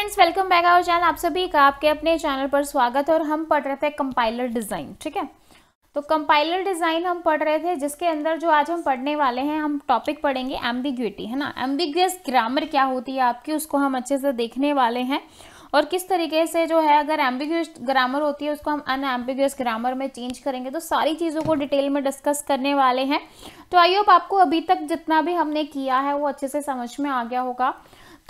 friends welcome back our channel आप सभी का आपके अपने चैनल पर स्वागत है और हम पढ़ रहे थे कंपाइलर डिज़ाइन ठीक है तो कंपाइलर डिज़ाइन हम पढ़ रहे थे जिसके अंदर जो आज हम पढ़ने वाले हैं हम टॉपिक पढ़ेंगे एम्बिग्यूटी है ना एम्बिग्यूस ग्रामर क्या होती है आपकी उसको हम अच्छे से देखने वाले हैं और किस तरीके से जो है अगर एम्बिग्यूस ग्रामर होती है उसको हम अनएम्बिग्यूस ग्रामर में चेंज करेंगे तो सारी चीज़ों को डिटेल में डिस्कस करने वाले हैं तो आइए आपको अभी तक जितना भी हमने किया है वो अच्छे से समझ में आ गया होगा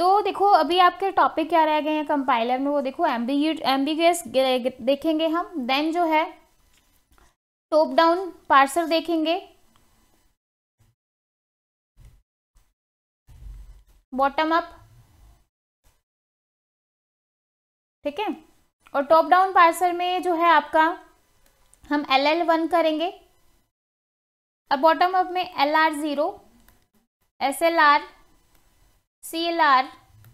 तो देखो अभी आपके टॉपिक क्या रह गए हैं कंपाइलर में वो देखो एम्बिग्यूट एम्बिगस देखेंगे हम देन जो है टॉप डाउन पार्सर देखेंगे बॉटम अप ठीक है और टॉप डाउन पार्सर में जो है आपका हम एल एल वन करेंगे और बॉटम अप में L R zero S L R C L R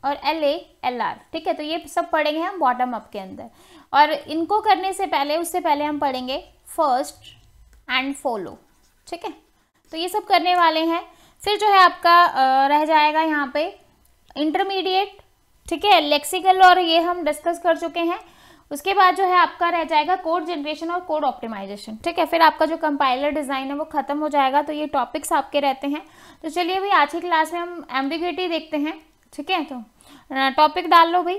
और एल ए एल आर ठीक है तो ये सब पढ़ेंगे हम बॉटम अप के अंदर और इनको करने से पहले उससे पहले हम पढ़ेंगे फर्स्ट एंड फॉलो ठीक है तो ये सब करने वाले हैं फिर जो है आपका रह जाएगा यहाँ पे इंटरमीडिएट ठीक है लेक्सिकल और ये हम डिस्कस कर चुके हैं उसके बाद जो है आपका रह जाएगा कोड जनरेशन और कोड ऑप्टिमाइजेशन ठीक है फिर आपका जो कंपाइलर डिज़ाइन है वो ख़त्म हो जाएगा तो ये टॉपिक्स आपके रहते हैं तो चलिए भाई आज की क्लास में हम एम्बिगिटी देखते हैं ठीक है तो टॉपिक डाल लो भाई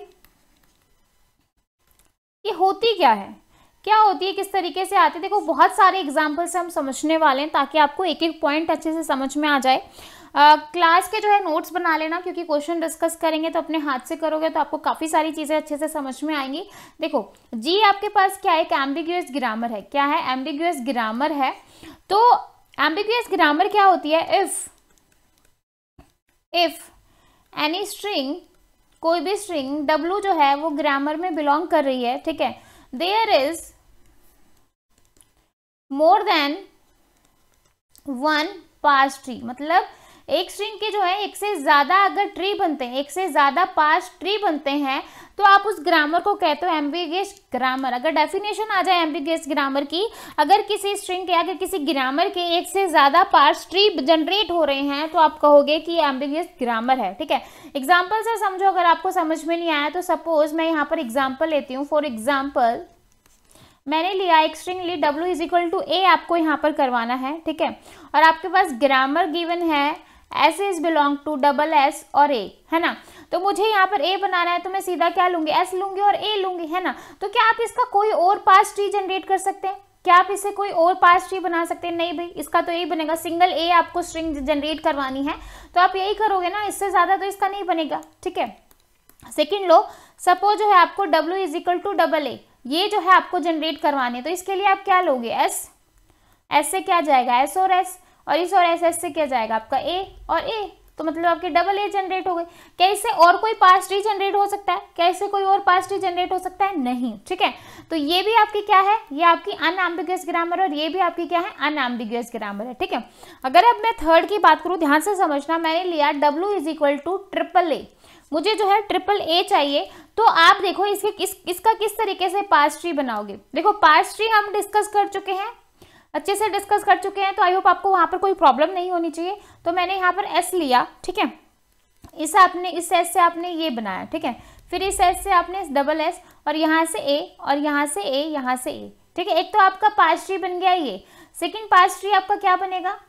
ये होती क्या है क्या होती है किस तरीके से आती है देखो बहुत सारे एग्जाम्पल्स हम समझने वाले हैं ताकि आपको एक एक पॉइंट अच्छे से समझ में आ जाए क्लास uh, के जो है नोट्स बना लेना क्योंकि क्वेश्चन डिस्कस करेंगे तो अपने हाथ से करोगे तो आपको काफ़ी सारी चीज़ें अच्छे से समझ में आएंगी देखो जी आपके पास क्या एक एम्बिग्यूस ग्रामर है क्या है एम्बिग्यूस ग्रामर है तो एम्बिग्यूस ग्रामर क्या होती है इफ़ इफ़ एनी स्ट्रिंग कोई भी स्ट्रिंग W जो है वो ग्रामर में बिलोंग कर रही है ठीक है there is more than one parse tree मतलब एक स्ट्रिंग के जो है एक से ज़्यादा अगर ट्री बनते हैं एक से ज़्यादा पास ट्री बनते हैं तो आप उस ग्रामर को कहते हो एम्बिगेस ग्रामर अगर डेफिनेशन आ जाए एम्बिगेस ग्रामर की अगर किसी स्ट्रिंग के अगर किसी ग्रामर के एक से ज़्यादा पार्ट ट्री जनरेट हो रहे हैं तो आप कहोगे कि एम्बिगेस ग्रामर है ठीक है एग्जाम्पल से समझो अगर आपको समझ में नहीं आया तो सपोज मैं यहाँ पर एग्जाम्पल लेती हूँ फॉर एग्जाम्पल मैंने लिया एक स्ट्रिंग ली W is equal to A आपको यहाँ पर करवाना है ठीक है और आपके पास ग्रामर गिवन है S is belong to double S और ए है ना तो मुझे यहाँ पर ए बनाना है तो मैं सीधा क्या लूंगी एस लूंगी और ए लूंगी है ना तो क्या आप इसका कोई और पास ट्री जनरेट कर सकते हैं क्या आप इसे कोई और पास ट्री बना सकते हैं नहीं भाई इसका तो यही बनेगा सिंगल ए आपको स्ट्रिंग जनरेट करवानी है तो आप यही करोगे ना इससे ज़्यादा तो इसका नहीं बनेगा ठीक है सेकेंड लो सपोज जो है आपको W is equal to double A ये जो है आपको जनरेट करवानी है तो इसके लिए आप क्या लोगे एस एस से क्या जाएगा एस और एस और इस और एस एस से क्या जाएगा आपका ए और ए तो मतलब आपकी डबल ए जनरेट हो गई क्या इससे और कोई पास्ट जनरेट हो सकता है क्या इससे कोई और पास्ट जनरेट हो सकता है नहीं ठीक है तो ये भी आपकी क्या है ये आपकी अनएम्बिगुअस ग्रामर और ये भी आपकी क्या है अनएम्बिगुअस ग्रामर है ठीक है अगर अब मैं थर्ड की बात करूँ ध्यान से समझना मैंने लिया W is equal to triple A मुझे जो है ट्रिपल ए चाहिए तो आप देखो इसके किस इसका किस तरीके से पास्ट्री बनाओगे देखो पास्ट्री हम डिस्कस कर चुके हैं अच्छे से डिस्कस कर चुके हैं तो आई होप आपको वहाँ पर कोई प्रॉब्लम नहीं होनी चाहिए तो मैंने यहाँ पर एस लिया ठीक है इस आपने इस एस से आपने ये बनाया ठीक है फिर इस एस से आपने डबल एस और यहाँ से ए और यहाँ से ए यहाँ से ए ठीक है एक तो आपका पास ट्री बन गया ये सेकेंड पास ट्री आपका क्या बनेगा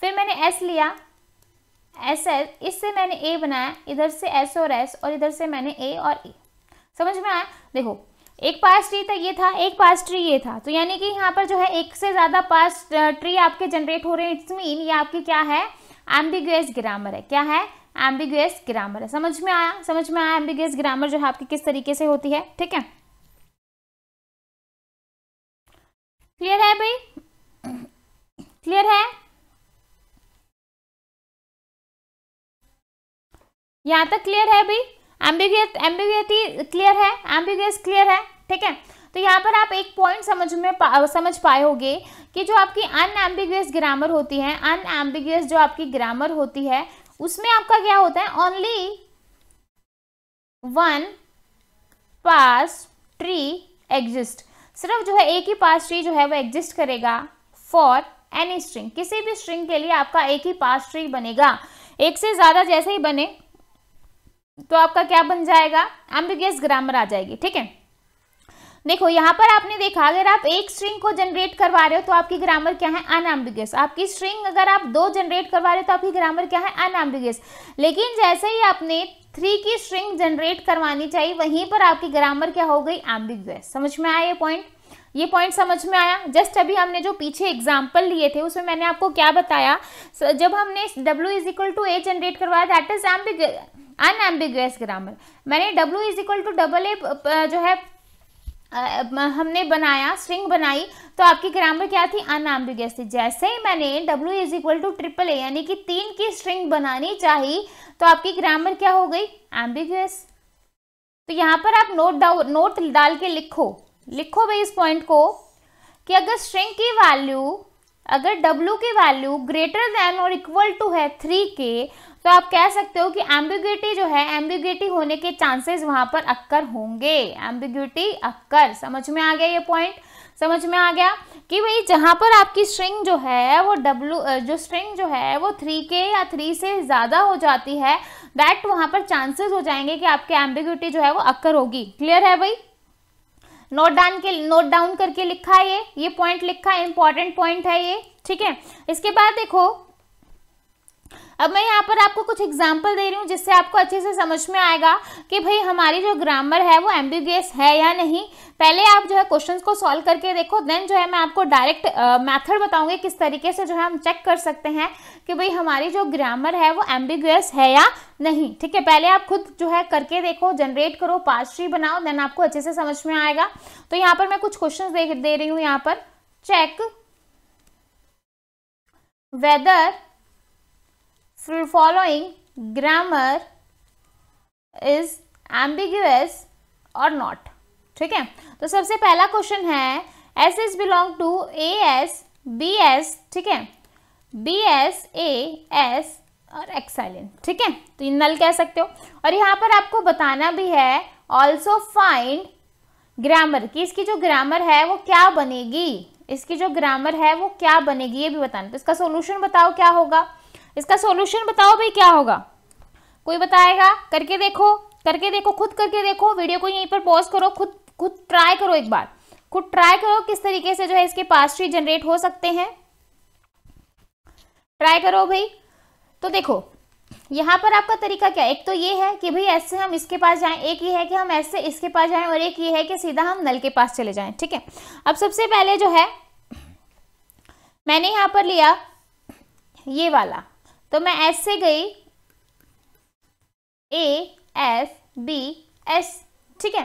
फिर मैंने एस लिया एस एस इससे मैंने ए बनाया इधर से एस और एस और इधर से मैंने ए और ए समझ में आया देखो एक पास ट्री था ये था एक पास ट्री ये था तो यानी कि यहाँ पर जो है एक से ज़्यादा पास ट्री आपके जनरेट हो रहे हैं इट्स मीन ये आपकी क्या है एम्बिगुअस ग्रामर है क्या है एम्बिगुअस ग्रामर है समझ में आया समझ में आया एम्बिगुअस ग्रामर जो है आपकी किस तरीके से होती है ठीक है क्लियर है भाई क्लियर है यहां तक क्लियर है भाई एम्बिगेस एम्बिगेटी क्लियर है एम्बिगेस क्लियर है ठीक है तो यहाँ पर आप एक पॉइंट समझ में पा, समझ पाए होंगे कि जो आपकी अनएम्बिगस ग्रामर होती है अनएम्बिगस जो आपकी ग्रामर होती है उसमें आपका क्या होता है only one parse tree exist सिर्फ जो है एक ही पास ट्री जो है वो एग्जिस्ट करेगा फॉर एनी स्ट्रिंग किसी भी स्ट्रिंग के लिए आपका एक ही पास ट्री बनेगा एक से ज़्यादा जैसे ही बने तो आपका क्या बन जाएगा एम्बिगियस ग्रामर आ जाएगी ठीक है देखो यहाँ पर आपने देखा अगर आप एक स्ट्रिंग को जनरेट करवा रहे हो तो आपकी ग्रामर क्या है अनएम्बिगियस आपकी स्ट्रिंग अगर आप दो जनरेट करवा रहे हो तो आपकी ग्रामर क्या है अनएम्बिगियस लेकिन जैसे ही आपने थ्री की स्ट्रिंग जनरेट करवानी चाहिए वहीं पर आपकी ग्रामर क्या हो गई एम्बिगियस समझ में आया ये पॉइंट ये पॉइंट समझ में आया जस्ट अभी हमने जो पीछे एग्जाम्पल लिए थे उसमें मैंने आपको क्या बताया जब हमने W is equal to A generate करवाया that is ambig unambiguous grammar मैंने W is equal to double A जो है हमने बनाया स्ट्रिंग बनाई तो आपकी ग्रामर क्या थी अनएम्बिगस थी जैसे ही मैंने W is equal to triple A यानी कि तीन की स्ट्रिंग बनानी चाहिए तो आपकी ग्रामर क्या हो गई एम्बिगस तो यहाँ पर आप नोट डाउ नोट डाल के लिखो लिखो भाई इस पॉइंट को कि अगर स्ट्रिंग की वैल्यू अगर W की वैल्यू ग्रेटर देन और इक्वल टू है थ्री के तो आप कह सकते हो कि एम्बिग्यूटी जो है एम्बिग्यूटी होने के चांसेस वहां पर अक्कर होंगे एम्बिग्यूटी अक्कर समझ में आ गया ये पॉइंट समझ में आ गया कि भाई जहां पर आपकी स्ट्रिंग जो है वो डब्लू जो स्ट्रिंग जो है वो थ्री के या थ्री से ज़्यादा हो जाती है दैट वहां पर चांसेस हो जाएंगे कि आपके एम्बिग्यूटी जो है वो अक्कर होगी क्लियर है भाई नोट डाउन के नोट डाउन करके लिखा है ये ये पॉइंट लिखा है इंपॉर्टेंट पॉइंट है ये ठीक है इसके बाद देखो अब मैं यहाँ पर आपको कुछ एग्जाम्पल दे रही हूँ जिससे आपको अच्छे से समझ में आएगा कि भाई हमारी जो ग्रामर है वो एम्बिगियस है या नहीं पहले आप जो है क्वेश्चंस को सॉल्व करके देखो देन जो है मैं आपको डायरेक्ट मेथड बताऊंगी किस तरीके से जो है हम चेक कर सकते हैं कि भाई हमारी जो ग्रामर है वो एम्बिगुअस है या नहीं ठीक है पहले आप खुद जो है करके देखो जनरेट करो पास बनाओ देन आपको अच्छे से समझ में आएगा तो यहाँ पर मैं कुछ क्वेश्चन दे, दे रही हूँ यहाँ पर check whether following grammar is ambiguous or not ठीक है तो सबसे पहला क्वेश्चन है S is belong to A S B S ठीक है बी एस ए एस और एक्साइलेंट ठीक है तो ये नल कह सकते हो और यहाँ पर आपको बताना भी है ऑल्सो फाइंड ग्रामर की इसकी जो ग्रामर है वो क्या बनेगी इसकी जो ग्रामर है वो क्या बनेगी ये भी बताना तो इसका सोल्यूशन बताओ क्या होगा इसका सॉल्यूशन बताओ भाई क्या होगा कोई बताएगा करके देखो करके देखो खुद करके देखो वीडियो को यहीं पर पॉज करो खुद खुद ट्राई करो एक बार खुद ट्राई करो किस तरीके से जो है इसके पास ट्री जनरेट हो सकते हैं ट्राई करो भाई तो देखो यहाँ पर आपका तरीका क्या एक तो ये है कि भाई ऐसे हम इसके पास जाएं एक ये है कि हम ऐसे इसके पास जाएं और एक ये है कि सीधा हम नल के पास चले जाएं ठीक है अब सबसे पहले जो है मैंने यहाँ पर लिया ये वाला तो मैं एस से गई ए एफ बी एस ठीक है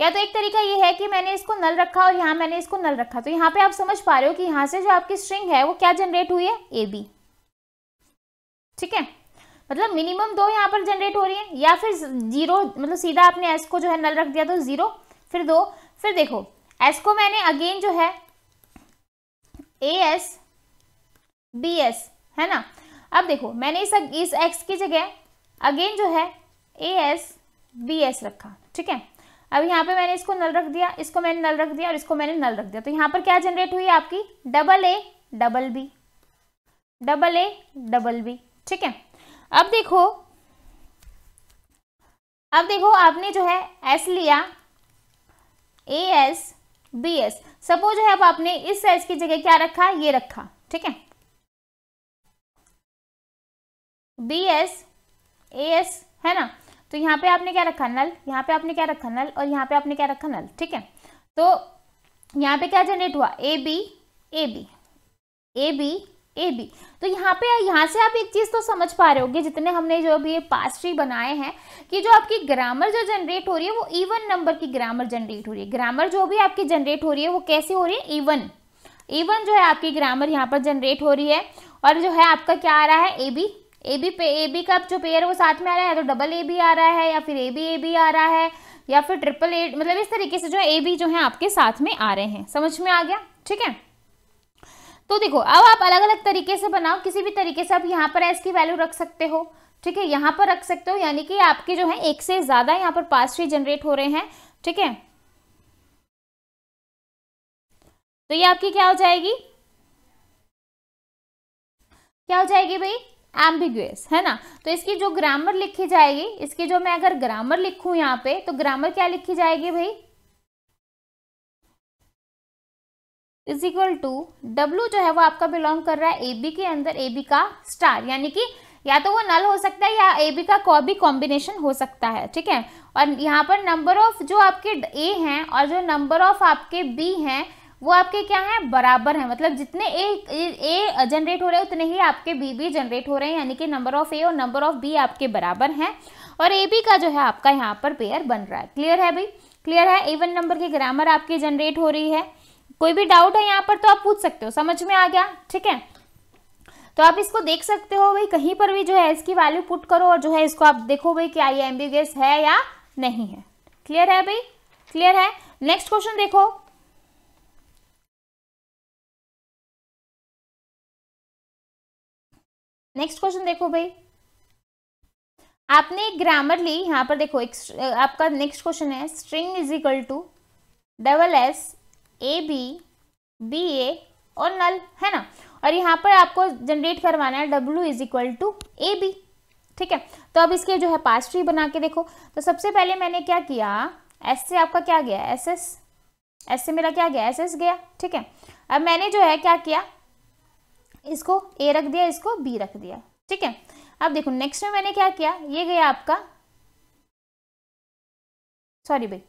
या तो एक तरीका ये है कि मैंने इसको नल रखा और यहाँ मैंने इसको नल रखा तो यहाँ पे आप समझ पा रहे हो कि यहाँ से जो आपकी स्ट्रिंग है वो क्या जनरेट हुई है ए बी ठीक है मतलब मिनिमम दो यहाँ पर जनरेट हो रही है या फिर जीरो मतलब सीधा आपने एस को जो है नल रख दिया तो जीरो फिर दो फिर देखो एस को मैंने अगेन जो है ए एस बी एस है ना अब देखो मैंने इस इस एक्स की जगह अगेन जो है ए एस बी एस रखा ठीक है अब यहाँ पे मैंने इसको नल रख दिया इसको मैंने नल रख दिया और इसको मैंने नल रख दिया तो यहाँ पर क्या जनरेट हुई आपकी double A double B double A double B ठीक है अब देखो अब देखो आपने जो है एस लिया A S B S suppose है अब आपने इस एस की जगह क्या रखा ये रखा ठीक है बी एस ए एस है ना तो यहाँ पे आपने क्या रखा नल यहाँ पे आपने क्या रखा नल और यहाँ पे आपने क्या रखा नल ठीक है तो यहाँ पे क्या जनरेट हुआ A B A B A B A B तो यहाँ पे यहाँ से आप एक चीज़ तो समझ पा रहे होगे जितने हमने जो अभी ये पास ट्री बनाए हैं कि जो आपकी ग्रामर जो जनरेट हो रही है वो इवन नंबर की ग्रामर जनरेट हो रही है ग्रामर जो भी आपकी जनरेट हो रही है वो कैसे हो रही है इवन इवन जो है आपकी ग्रामर यहाँ पर जनरेट हो रही है और जो है आपका क्या आ रहा है ए बी ए बी पे ए बी का जो पेयर है वो साथ में आ रहा है या तो डबल ए बी आ रहा है या फिर ए बी ए बी आ रहा है या फिर ट्रिपल ए मतलब इस तरीके से जो ए बी जो है आपके साथ में आ रहे हैं समझ में आ गया ठीक है तो देखो अब आप अलग अलग तरीके से बनाओ किसी भी तरीके से आप यहाँ पर एस की वैल्यू रख सकते हो ठीक है यहाँ पर रख सकते हो यानी कि आपके जो है एक से ज़्यादा यहाँ पर पास ट्री जनरेट हो रहे हैं ठीक है तो ये आपकी क्या हो जाएगी क्या हो जाएगी भाई एम्बिगुअस है ना तो इसकी जो ग्रामर लिखी जाएगी इसकी जो मैं अगर ग्रामर लिखूं यहाँ पे तो ग्रामर क्या लिखी जाएगी भाई इज इक्वल टू डब्ल्यू जो है वो आपका बिलोंग कर रहा है ए बी के अंदर ए बी का स्टार यानी कि या तो वो नल हो सकता है या ए बी का भी कॉम्बिनेशन हो सकता है ठीक है और यहाँ पर नंबर ऑफ जो आपके ए हैं और जो नंबर ऑफ आपके बी हैं वो आपके क्या है बराबर है मतलब जितने ए ए जनरेट हो रहे हैं उतने ही आपके बी भी जनरेट हो रहे हैं यानी कि नंबर ऑफ ए और नंबर ऑफ बी आपके बराबर हैं और ए बी का जो है आपका यहाँ पर पेयर बन रहा है क्लियर है भाई क्लियर है एवन नंबर की ग्रामर आपकी जनरेट हो रही है कोई भी डाउट है यहाँ पर तो आप पूछ सकते हो समझ में आ गया ठीक है तो आप इसको देख सकते हो भाई कहीं पर भी जो है इसकी वैल्यू पुट करो और जो है इसको आप देखो भाई क्या ये एम्बिगस है या नहीं है क्लियर है भाई क्लियर है नेक्स्ट क्वेश्चन देखो नेक्स्ट क्वेश्चन देखो भाई आपने ग्रामर ली यहां पर देखो एक आपका नेक्स्ट क्वेश्चन है string is equal to double S A B B A और नल है ना और यहाँ पर आपको जनरेट करवाना है W is equal to A B ठीक है तो अब इसके जो है पास्ट्री बना के देखो तो सबसे पहले मैंने क्या किया एस से आपका क्या गया एस एस एस से मेरा क्या गया एस एस गया ठीक है अब मैंने जो है क्या किया इसको ए रख दिया इसको बी रख दिया ठीक है अब देखो नेक्स्ट में मैंने क्या किया ये गया आपका सॉरी भाई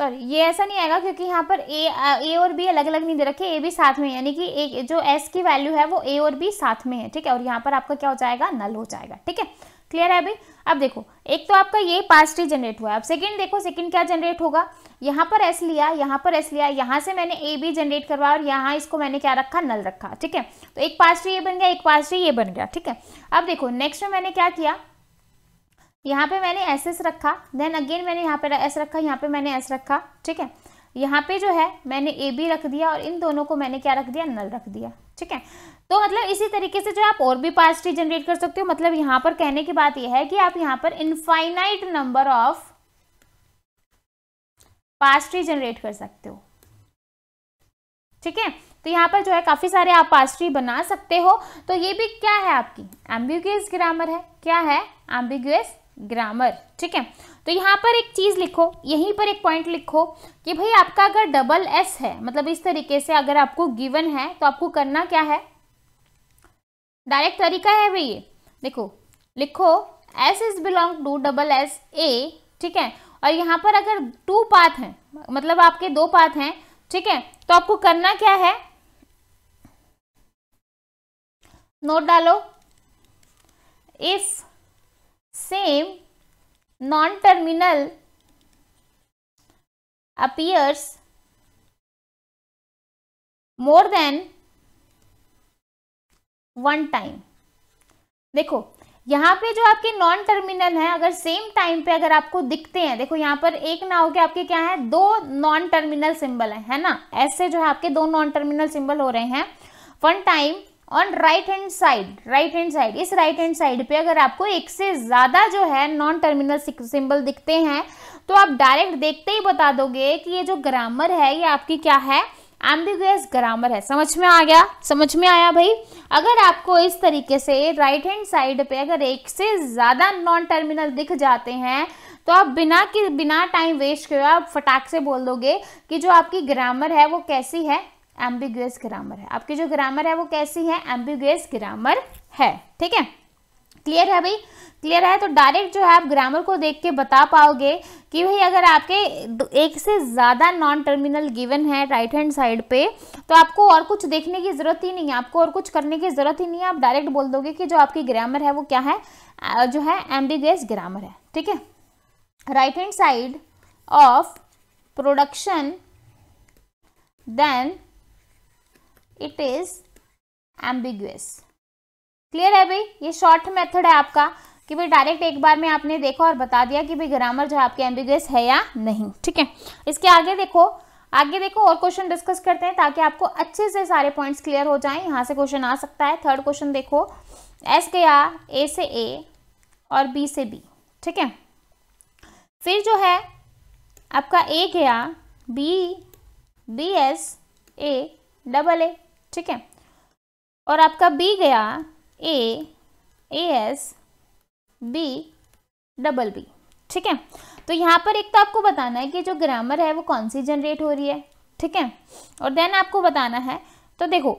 सॉरी ये ऐसा नहीं आएगा क्योंकि यहाँ पर ए ए और बी अलग अलग नहीं दे रखे ए भी साथ में यानी कि एक जो एस की वैल्यू है वो ए और बी साथ में है ठीक है और यहाँ पर आपका क्या हो जाएगा नल हो जाएगा ठीक है क्लियर है भाई अब देखो एक तो आपका ये पास्ट ही जनरेट हुआ है अब सेकंड देखो सेकंड क्या जनरेट होगा यहाँ पर एस लिया यहाँ पर एस लिया यहाँ से मैंने ए बी जनरेट करवाया और यहाँ इसको मैंने क्या रखा नल रखा ठीक है तो एक पास्ट ये बन गया एक पास्ट ये बन गया ठीक है अब देखो नेक्स्ट में मैंने क्या किया यहाँ पे मैंने एस एस रखा देन अगेन मैंने यहाँ पे एस रखा यहाँ पे मैंने एस रखा ठीक है यहाँ पे जो है मैंने ए बी रख दिया और इन दोनों को मैंने क्या रख दिया नल रख दिया ठीक है तो मतलब इसी तरीके से जो आप और भी पास ट्री जनरेट कर सकते हो मतलब यहां पर कहने की बात यह है कि आप यहाँ पर infinite number of parse tree generate कर सकते हो ठीक है तो यहाँ पर जो है काफ़ी सारे आप पार्ट्स ट्री बना सकते हो तो ये भी क्या है आपकी एम्बिगुअस ग्रामर है क्या है एम्बिगुअस ग्रामर ठीक है तो यहाँ पर एक चीज़ लिखो यहीं पर एक पॉइंट लिखो कि भाई आपका अगर डबल एस है मतलब इस तरीके से अगर आपको गिवन है तो आपको करना क्या है डायरेक्ट तरीका है भाई ये देखो लिखो S is belong to double S A ठीक है और यहाँ पर अगर टू पाथ हैं मतलब आपके दो पाथ हैं ठीक है तो आपको करना क्या है नोट डालो if same non terminal appears more than one time देखो यहाँ पे जो आपके नॉन टर्मिनल हैं अगर सेम टाइम पे अगर आपको दिखते हैं देखो यहाँ पर एक ना के आपके क्या है दो नॉन टर्मिनल सिंबल है है ना ऐसे जो है आपके दो नॉन टर्मिनल सिंबल हो रहे हैं one time on right hand side right hand side इस राइट हैंड साइड पे अगर आपको एक से ज़्यादा जो है नॉन टर्मिनल सिंबल दिखते हैं तो आप डायरेक्ट देखते ही बता दोगे कि ये जो ग्रामर है ये आपकी क्या है एम्बिगस ग्रामर है समझ में आ गया समझ में आया भाई अगर आपको इस तरीके से राइट हैंड साइड पे अगर एक से ज़्यादा नॉन टर्मिनल दिख जाते हैं तो आप बिना कि बिना टाइम वेस्ट किए आप फटाक से बोल दोगे कि जो आपकी ग्रामर है वो कैसी है एम्बिगुअस ग्रामर है आपकी जो ग्रामर है वो कैसी है एम्बिगस ग्रामर है ठीक है क्लियर है भाई क्लियर है तो डायरेक्ट जो है आप ग्रामर को देख के बता पाओगे कि भाई अगर आपके एक से ज़्यादा नॉन टर्मिनल गिवन है राइट हैंड साइड पे तो आपको और कुछ देखने की ज़रूरत ही नहीं है आपको और कुछ करने की ज़रूरत ही नहीं है आप डायरेक्ट बोल दोगे कि जो आपकी ग्रामर है वो क्या है जो है एम्बिगस ग्रामर है ठीक है right hand side of production then it is ambiguous clear है भाई ये शॉर्ट मेथड है आपका कि भाई डायरेक्ट एक बार में आपने देखा और बता दिया कि भाई ग्रामर जो आपके एम्बिगस है या नहीं ठीक है इसके आगे देखो आगे देखो और क्वेश्चन डिस्कस करते हैं ताकि आपको अच्छे से सारे पॉइंट्स क्लियर हो जाएं यहाँ से क्वेश्चन आ सकता है थर्ड क्वेश्चन देखो एस गया ए से ए और बी से बी ठीक है फिर जो है आपका ए गया B B S A double A ठीक है और आपका बी गया A A S B double B ठीक है तो यहाँ पर एक तो आपको बताना है कि जो ग्रामर है वो कौन सी जनरेट हो रही है ठीक है और देन आपको बताना है तो देखो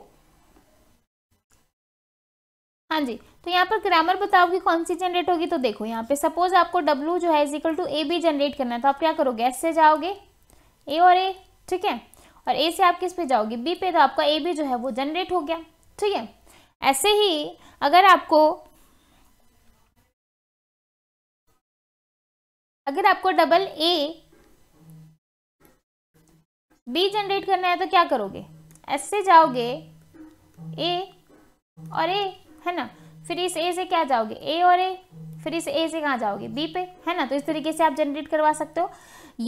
हाँ जी तो यहाँ पर ग्रामर बताओगे कौन सी जनरेट होगी तो देखो यहाँ पे सपोज आपको डब्लू जो है is equal to A B generate करना है तो आप क्या करोगे एस से जाओगे ए और ए ठीक है और ए से आप किस पे जाओगे बी पे तो आपका ए बी जो है वो जनरेट हो गया ठीक है ऐसे ही अगर आपको अगर आपको डबल ए बी जनरेट करना है तो क्या करोगे एस से जाओगे ए और ए है ना फिर इस ए से क्या जाओगे ए और ए फिर इस ए से कहाँ जाओगे बी पे है ना तो इस तरीके से आप जनरेट करवा सकते हो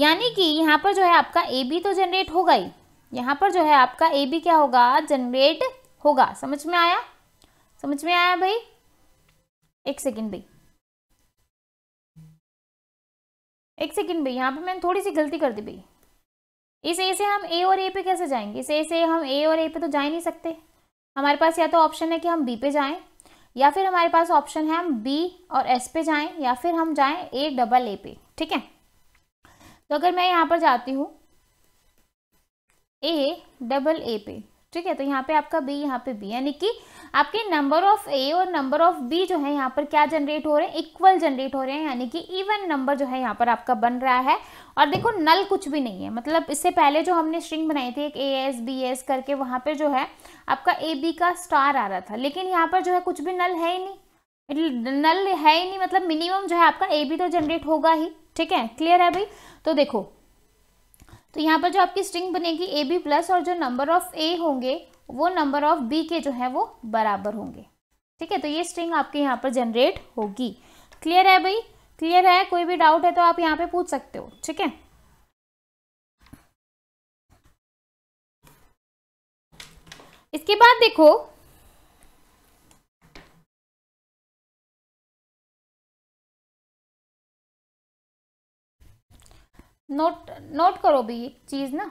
यानी कि यहाँ पर जो है आपका ए बी तो जनरेट होगा ही यहाँ पर जो है आपका ए बी क्या होगा जनरेट होगा समझ में आया समझ में आया भाई एक सेकेंड भाई एक सेकेंड भाई यहाँ पे मैंने थोड़ी सी गलती कर दी भाई इस ए से हम ए और ए पे कैसे जाएंगे इस ए से हम ए और ए पे तो जा ही नहीं सकते हमारे पास या तो ऑप्शन है कि हम बी पे जाएं या फिर हमारे पास ऑप्शन है हम बी और एस पे जाएं या फिर हम जाएं ए डबल ए पे ठीक है तो अगर मैं यहाँ पर जाती हूँ ए डबल ए पे ठीक है तो यहाँ पे आपका बी यहाँ पे बी यानी कि आपके नंबर ऑफ ए और नंबर ऑफ बी जो है यहाँ पर क्या जनरेट हो रहे हैं इक्वल जनरेट हो रहे हैं यानी कि इवन नंबर जो है यहाँ पर आपका बन रहा है और देखो नल कुछ भी नहीं है मतलब इससे पहले जो हमने स्ट्रिंग बनाई थी एक ए एस बी एस करके वहाँ पर जो है आपका ए बी का स्टार आ रहा था लेकिन यहाँ पर जो है कुछ भी नल है ही नहीं नल है ही नहीं मतलब मिनिमम जो है आपका ए बी तो जनरेट होगा ही ठीक है क्लियर है भाई तो देखो तो यहाँ पर जो आपकी स्ट्रिंग बनेगी ए बी प्लस और जो नंबर ऑफ ए होंगे वो नंबर ऑफ बी के जो है वो बराबर होंगे ठीक है तो ये स्ट्रिंग आपके यहाँ पर जनरेट होगी क्लियर है भाई क्लियर है कोई भी डाउट है तो आप यहाँ पे पूछ सकते हो ठीक है इसके बाद देखो नोट नोट करो भी ये चीज़ ना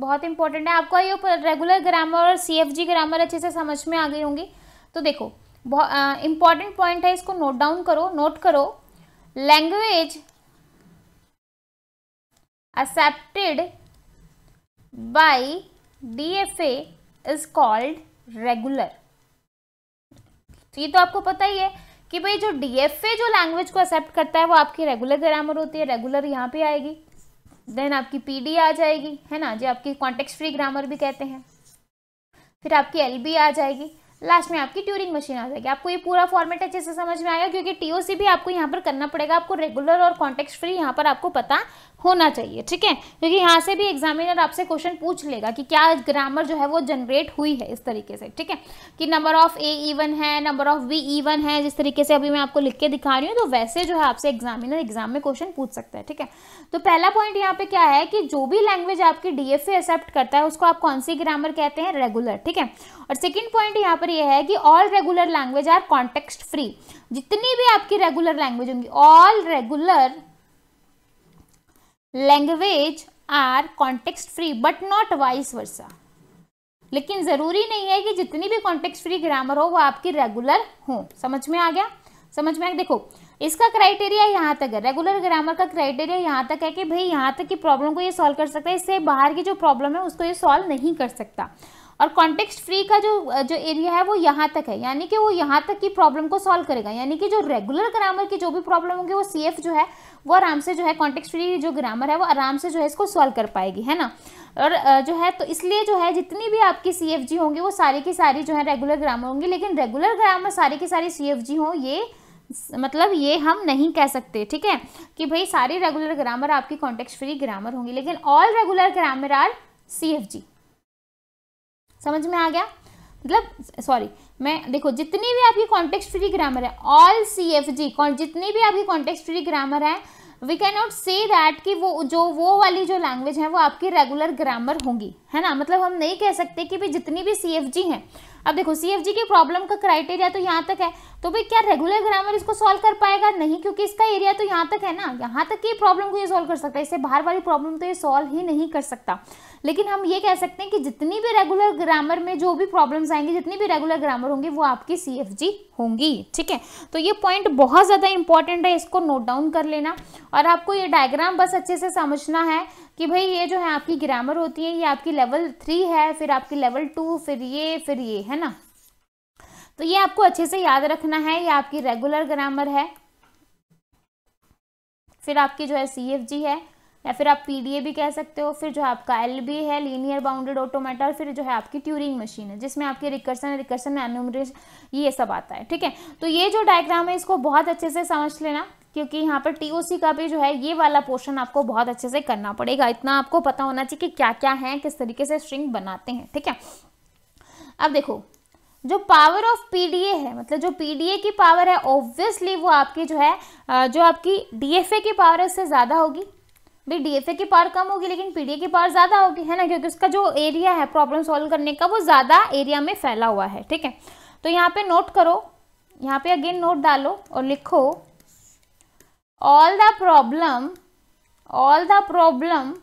बहुत इंपॉर्टेंट है आपको ये रेगुलर ग्रामर और सी ग्रामर अच्छे से समझ में आ गई होंगी तो देखो इंपॉर्टेंट पॉइंट है इसको नोट डाउन करो नोट करो language accepted by DFA is called regular तो ये तो आपको पता ही है कि भाई जो डीएफए जो लैंग्वेज को एक्सेप्ट करता है वो आपकी रेगुलर ग्रामर होती है रेगुलर यहाँ पे आएगी देन आपकी पीडी आ जाएगी है ना जो आपकी कॉन्टेक्स्ट फ्री ग्रामर भी कहते हैं फिर आपकी बी आ जाएगी लास्ट में आपकी ट्यूरिंग मशीन आ जाएगी आपको ये पूरा फॉर्मेट अच्छे से समझ में आएगा क्योंकि टीओसी भी आपको यहाँ पर करना पड़ेगा आपको रेगुलर और कॉन्टेक्स्ट फ्री यहाँ पर आपको पता होना चाहिए ठीक है क्योंकि यहाँ से भी एग्जामिनर आपसे क्वेश्चन पूछ लेगा कि क्या ग्रामर जो है वो जनरेट हुई है इस तरीके से ठीक है कि नंबर ऑफ ए ईवन है नंबर ऑफ बी ईवन है जिस तरीके से अभी मैं आपको लिख के दिखा रही हूँ तो वैसे जो है आपसे एग्जामिनर एग्जाम में क्वेश्चन पूछ सकता है ठीक है तो पहला पॉइंट यहाँ पे क्या है कि जो भी लैंग्वेज आपकी डी एफ एक्सेप्ट करता है उसको आप कौन सी ग्रामर कहते हैं रेगुलर ठीक है और सेकेंड पॉइंट यहाँ पर यह है कि all regular language are context free जितनी भी आपकी रेगुलर लैंग्वेज होंगी all regular language are context free but not vice versa लेकिन ज़रूरी नहीं है कि जितनी भी कॉन्टेक्स्ट फ्री ग्रामर हो वो आपकी रेगुलर हो समझ में आ गया समझ में आ गया देखो इसका क्राइटेरिया यहाँ तक है रेगुलर ग्रामर का क्राइटेरिया यहाँ तक है कि भाई यहाँ तक की प्रॉब्लम को ये सॉल्व कर सकता है इससे बाहर की जो प्रॉब्लम है उसको ये सॉल्व नहीं कर सकता और कॉन्टेक्स्ट फ्री का जो जो एरिया है वो यहाँ तक है यानी कि वो यहाँ तक की प्रॉब्लम को सॉल्व करेगा यानी कि जो रेगुलर ग्रामर की जो भी प्रॉब्लम होगी वो सी जो है वो आराम से जो है कॉन्टेक्स फ्री जो ग्रामर है वो आराम से जो है इसको सॉल्व कर पाएगी है ना और जो है तो इसलिए जो है जितनी भी आपकी सी एफ जी होंगी वो सारी की सारी जो है रेगुलर ग्रामर होंगी लेकिन रेगुलर ग्रामर सारी की सारी सी एफ जी हों ये मतलब ये हम नहीं कह सकते ठीक है कि भाई सारी रेगुलर ग्रामर आपकी कॉन्टेक्स फ्री ग्रामर होंगी लेकिन all regular grammar are C F G समझ में आ गया मतलब सॉरी मैं देखो जितनी भी आपकी कॉन्टेक्स्ट फ्री ग्रामर है ऑल सी एफ जी जितनी भी आपकी कॉन्टेक्स्ट फ्री ग्रामर है we can not say that कि वो जो वो वाली जो लैंग्वेज है वो आपकी रेगुलर ग्रामर होंगी है ना मतलब हम नहीं कह सकते कि भाई जितनी भी सी एफ जी हैं अब देखो सी एफ जी की प्रॉब्लम का क्राइटेरिया तो यहाँ तक है तो भाई क्या रेगुलर ग्रामर इसको सॉल्व कर पाएगा नहीं क्योंकि इसका एरिया तो यहाँ तक है ना यहाँ तक की प्रॉब्लम को ये सॉल्व कर सकता है इससे बाहर वाली प्रॉब्लम तो ये सॉल्व ही नहीं कर सकता लेकिन हम ये कह सकते हैं कि जितनी भी रेगुलर ग्रामर में जो भी प्रॉब्लम्स आएंगी जितनी भी रेगुलर ग्रामर होंगी वो आपकी सी होंगी ठीक है तो ये पॉइंट बहुत ज़्यादा इंपॉर्टेंट है इसको नोट डाउन कर लेना और आपको ये डायग्राम बस अच्छे से समझना है कि भाई ये जो है आपकी ग्रामर होती है ये आपकी लेवल थ्री है फिर आपकी लेवल टू फिर ये फिर ये है ना तो ये आपको अच्छे से याद रखना है ये आपकी रेगुलर ग्रामर है फिर आपकी जो है सी है या फिर आप पीडीए भी कह सकते हो फिर जो है आपका एल बी है लीनियर बाउंडेड ऑटोमेटा और फिर जो है आपकी ट्यूरिंग मशीन है जिसमें आपके रिकर्सन रिकर्सन एनुमरेशन ये सब आता है ठीक है तो ये जो डायग्राम है इसको बहुत अच्छे से समझ लेना क्योंकि यहाँ पर सी का भी जो है ये वाला पोर्शन आपको बहुत अच्छे से करना पड़ेगा इतना आपको पता होना चाहिए कि क्या क्या है किस तरीके से स्ट्रिंग बनाते हैं ठीक है अब देखो जो पावर ऑफ पीडीए है मतलब जो पीडीए की पावर है ऑब्वियसली वो आपकी जो है जो आपकी डीएफए की पावर है उससे ज़्यादा होगी भाई डीएफए की पावर कम होगी लेकिन पीडीए की पावर ज़्यादा होगी है ना क्योंकि उसका जो एरिया है प्रॉब्लम सॉल्व करने का वो ज़्यादा एरिया में फैला हुआ है ठीक है तो यहाँ पे नोट करो यहाँ पे अगेन नोट डालो और लिखो all the problem all the problem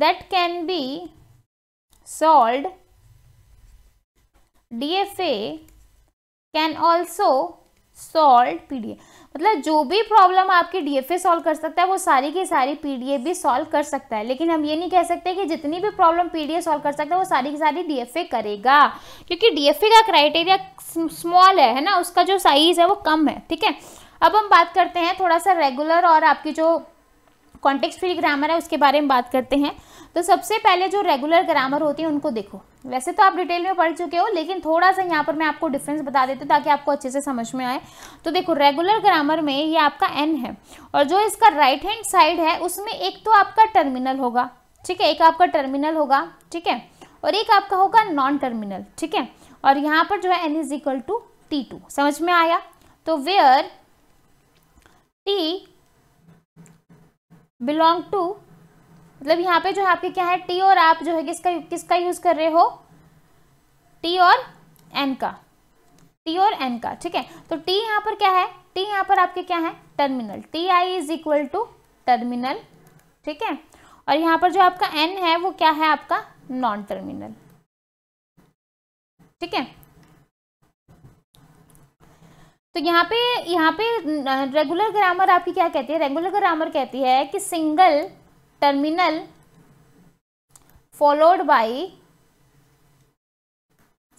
that can be solved dfa can also solve pda मतलब जो भी प्रॉब्लम आपकी डीएफए सॉल्व कर सकता है वो सारी की सारी पीडीए भी सॉल्व कर सकता है लेकिन हम ये नहीं कह सकते कि जितनी भी प्रॉब्लम पीडीए सॉल्व कर सकता है वो सारी की सारी डीएफए करेगा क्योंकि डीएफए का क्राइटेरिया स्मॉल है है ना उसका जो साइज़ है वो कम है ठीक है अब हम बात करते हैं थोड़ा सा रेगुलर और आपकी जो कॉन्टेक्स्ट फ्री ग्रामर है उसके बारे में बात करते हैं तो सबसे पहले जो रेगुलर ग्रामर होती है उनको देखो वैसे तो आप डिटेल में पढ़ चुके हो लेकिन थोड़ा सा यहाँ पर मैं आपको डिफरेंस बता देती हूँ ताकि आपको अच्छे से समझ में आए तो देखो रेगुलर ग्रामर में ये आपका एन है और जो इसका राइट हैंड साइड है उसमें एक तो आपका टर्मिनल होगा ठीक है एक आपका टर्मिनल होगा ठीक है और एक आपका होगा नॉन टर्मिनल ठीक है और यहाँ पर जो है N is equal to T two समझ में आया तो वेयर टी बिलोंग टू मतलब यहाँ पे जो है आपके क्या है टी और आप जो है किसका किसका यूज़ कर रहे हो टी और एन का टी और एन का ठीक है तो टी यहाँ पर क्या है टी यहाँ पर आपके क्या है terminal T I is equal to terminal ठीक है और यहाँ पर जो आपका एन है वो क्या है आपका नॉन टर्मिनल ठीक है तो यहाँ पे यहाँ पे रेगुलर ग्रामर आपकी क्या कहती है रेगुलर ग्रामर कहती है कि single terminal followed by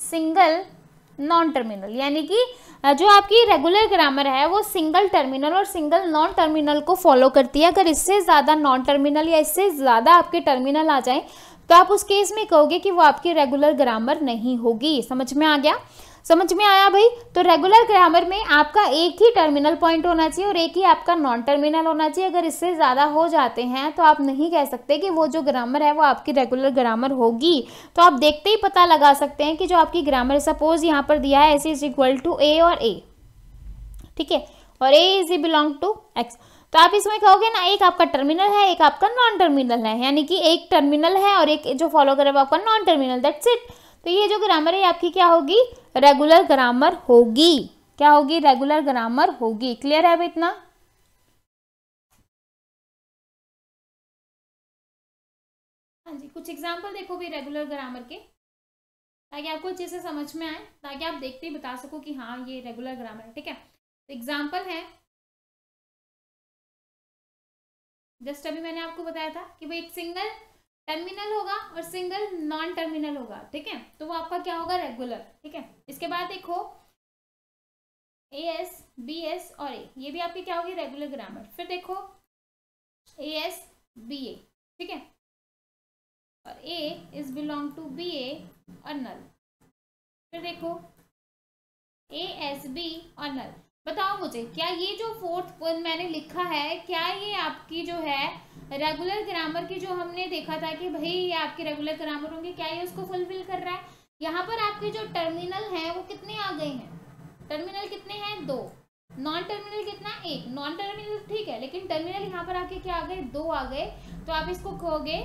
single non terminal यानी कि जो आपकी रेगुलर ग्रामर है वो सिंगल टर्मिनल और सिंगल नॉन टर्मिनल को फॉलो करती है अगर इससे ज़्यादा नॉन टर्मिनल या इससे ज़्यादा आपके टर्मिनल आ जाए तो आप उस केस में कहोगे कि वो आपकी रेगुलर ग्रामर नहीं होगी समझ में आ गया समझ में आया भाई तो रेगुलर ग्रामर में आपका एक ही टर्मिनल पॉइंट होना चाहिए और एक ही आपका नॉन टर्मिनल होना चाहिए अगर इससे ज़्यादा हो जाते हैं तो आप नहीं कह सकते कि वो जो ग्रामर है वो आपकी रेगुलर ग्रामर होगी तो आप देखते ही पता लगा सकते हैं कि जो आपकी ग्रामर सपोज यहाँ पर दिया है S is equal to A और ए ठीक है और A is belong to X तो आप इसमें कहोगे ना एक आपका टर्मिनल है एक आपका नॉन टर्मिनल है यानी कि एक टर्मिनल है और एक जो फॉलो करे वो आपका नॉन टर्मिनल दैट्स इट तो ये जो ग्रामर है आपकी क्या होगी रेगुलर ग्रामर होगी क्या होगी रेगुलर ग्रामर होगी क्लियर है अब इतना हाँ जी कुछ एग्जाम्पल देखो भी रेगुलर ग्रामर के ताकि आपको अच्छे से समझ में आए ताकि आप देखते ही बता सको कि हाँ ये रेगुलर ग्रामर है ठीक है तो एग्जाम्पल है जस्ट अभी मैंने आपको बताया था कि भाई एक सिंगल टर्मिनल होगा और सिंगल नॉन टर्मिनल होगा ठीक है तो वो आपका क्या होगा रेगुलर ठीक है इसके बाद देखो ए एस बी एस और ए ये भी आपकी क्या होगी रेगुलर ग्रामर फिर देखो ए एस बी ए ठीक है और A is belong to B A और नल फिर देखो ए एस बी और नल बताओ मुझे क्या ये जो फोर्थ पॉइंट मैंने लिखा है क्या ये आपकी जो है रेगुलर ग्रामर की जो हमने देखा था कि भाई ये आपके रेगुलर ग्रामर होंगे क्या ये उसको फुलफिल कर रहा है यहाँ पर आपके जो टर्मिनल हैं वो कितने आ गए हैं टर्मिनल कितने हैं दो नॉन टर्मिनल कितना एक नॉन टर्मिनल ठीक है लेकिन टर्मिनल यहाँ पर आके क्या आ गए दो आ गए तो आप इसको कहोगे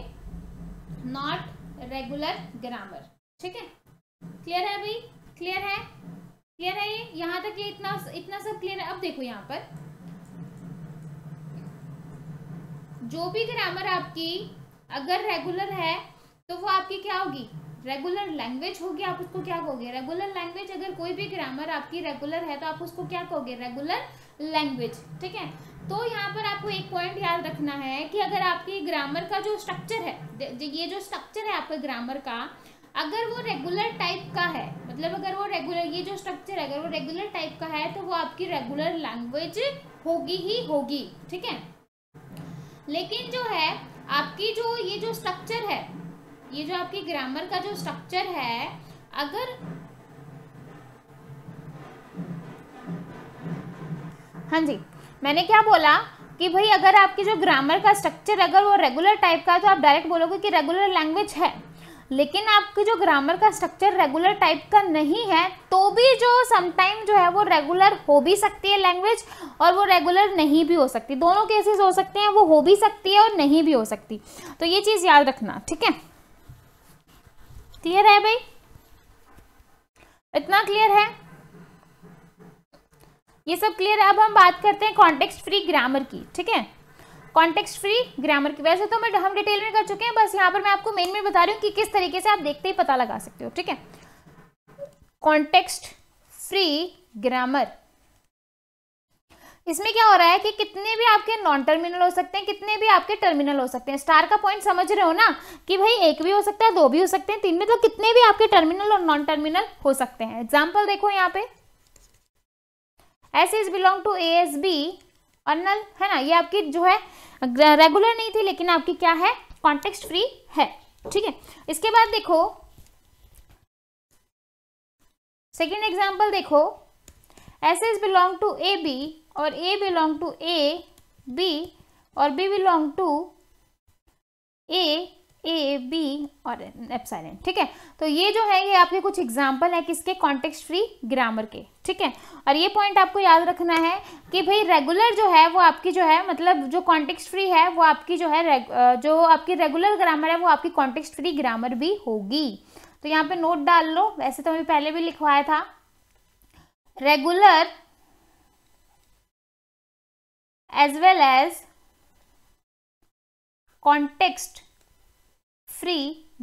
नॉट रेगुलर ग्रामर ठीक है क्लियर है भाई क्लियर है क्लियर है ये यहाँ तक ये इतना इतना सब क्लियर है अब देखो यहाँ पर जो भी ग्रामर आपकी अगर रेगुलर है तो वो आपकी क्या होगी रेगुलर लैंग्वेज होगी आप उसको क्या कहोगे रेगुलर लैंग्वेज अगर कोई भी ग्रामर आपकी रेगुलर है तो आप उसको क्या कहोगे रेगुलर लैंग्वेज ठीक है तो यहाँ पर आपको एक पॉइंट याद रखना है कि अगर आपकी ग्रामर का जो स्ट्रक्चर है ये जो स्ट्रक्चर है आपके ग्रामर का अगर वो रेगुलर टाइप का है मतलब अगर वो रेगुलर ये जो स्ट्रक्चर है अगर वो रेगुलर टाइप का है तो वो आपकी रेगुलर लैंग्वेज होगी ही होगी ठीक है लेकिन जो है आपकी जो ये जो स्ट्रक्चर है ये जो आपकी ग्रामर का जो स्ट्रक्चर है अगर हाँ जी मैंने क्या बोला कि भाई अगर आपकी जो ग्रामर का स्ट्रक्चर अगर वो रेगुलर टाइप का है तो आप डायरेक्ट बोलोगे कि रेगुलर लैंग्वेज है लेकिन आपके जो ग्रामर का स्ट्रक्चर रेगुलर टाइप का नहीं है तो भी जो समटाइम जो है वो रेगुलर हो भी सकती है लैंग्वेज और वो रेगुलर नहीं भी हो सकती दोनों केसेस हो सकते हैं वो हो भी सकती है और नहीं भी हो सकती तो ये चीज़ याद रखना ठीक है क्लियर है भाई इतना क्लियर है ये सब क्लियर है अब हम बात करते हैं कॉन्टेक्स्ट फ्री ग्रामर की ठीक है कॉन्टेक्स्ट फ्री ग्रामर की वैसे तो मैं हम डिटेल में कर चुके हैं बस यहाँ पर मैं आपको मेन में बता रही हूँ कि किस तरीके से आप देखते ही पता लगा सकते हो ठीक है कॉन्टेक्स्ट फ्री ग्रामर इसमें क्या हो रहा है कि कितने भी आपके नॉन टर्मिनल हो सकते हैं कितने भी आपके टर्मिनल हो सकते हैं स्टार का पॉइंट समझ रहे हो ना कि भाई एक भी हो सकता है दो भी हो सकते हैं तीन में तो कितने भी आपके टर्मिनल और नॉन टर्मिनल हो सकते हैं एग्जाम्पल देखो यहाँ पे S is belong to A S B अनल है ना ये आपकी जो है रेगुलर नहीं थी लेकिन आपकी क्या है कॉन्टेक्स्ट फ्री है ठीक है इसके बाद देखो सेकेंड एग्जाम्पल देखो S S belong to A B और A belong to A B और B belong to A A B और एप्साइलन ठीक है तो ये जो है ये आपके कुछ एग्जाम्पल है किसके कॉन्टेक्स्ट फ्री ग्रामर के ठीक है और ये पॉइंट आपको याद रखना है कि भाई रेगुलर जो है वो आपकी जो है मतलब जो कॉन्टेक्स्ट फ्री है वो आपकी जो है जो आपकी रेगुलर ग्रामर है वो आपकी कॉन्टेक्स्ट फ्री ग्रामर भी होगी तो यहाँ पे नोट डाल लो वैसे तो हमें पहले भी लिखवाया था regular as well as context free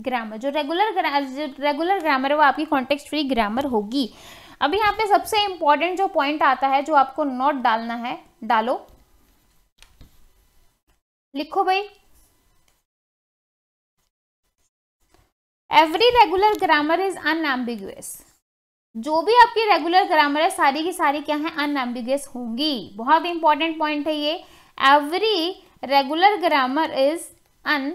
grammar जो रेगुलर जो रेगुलर ग्रामर है वो आपकी कॉन्टेक्स्ट फ्री ग्रामर होगी अब यहाँ पे सबसे इंपॉर्टेंट जो पॉइंट आता है जो आपको नोट डालना है डालो लिखो भाई every regular grammar is unambiguous जो भी आपकी रेगुलर ग्रामर है सारी की सारी क्या है अनएम्बिगुअस होंगी बहुत इंपॉर्टेंट पॉइंट है ये every regular grammar is 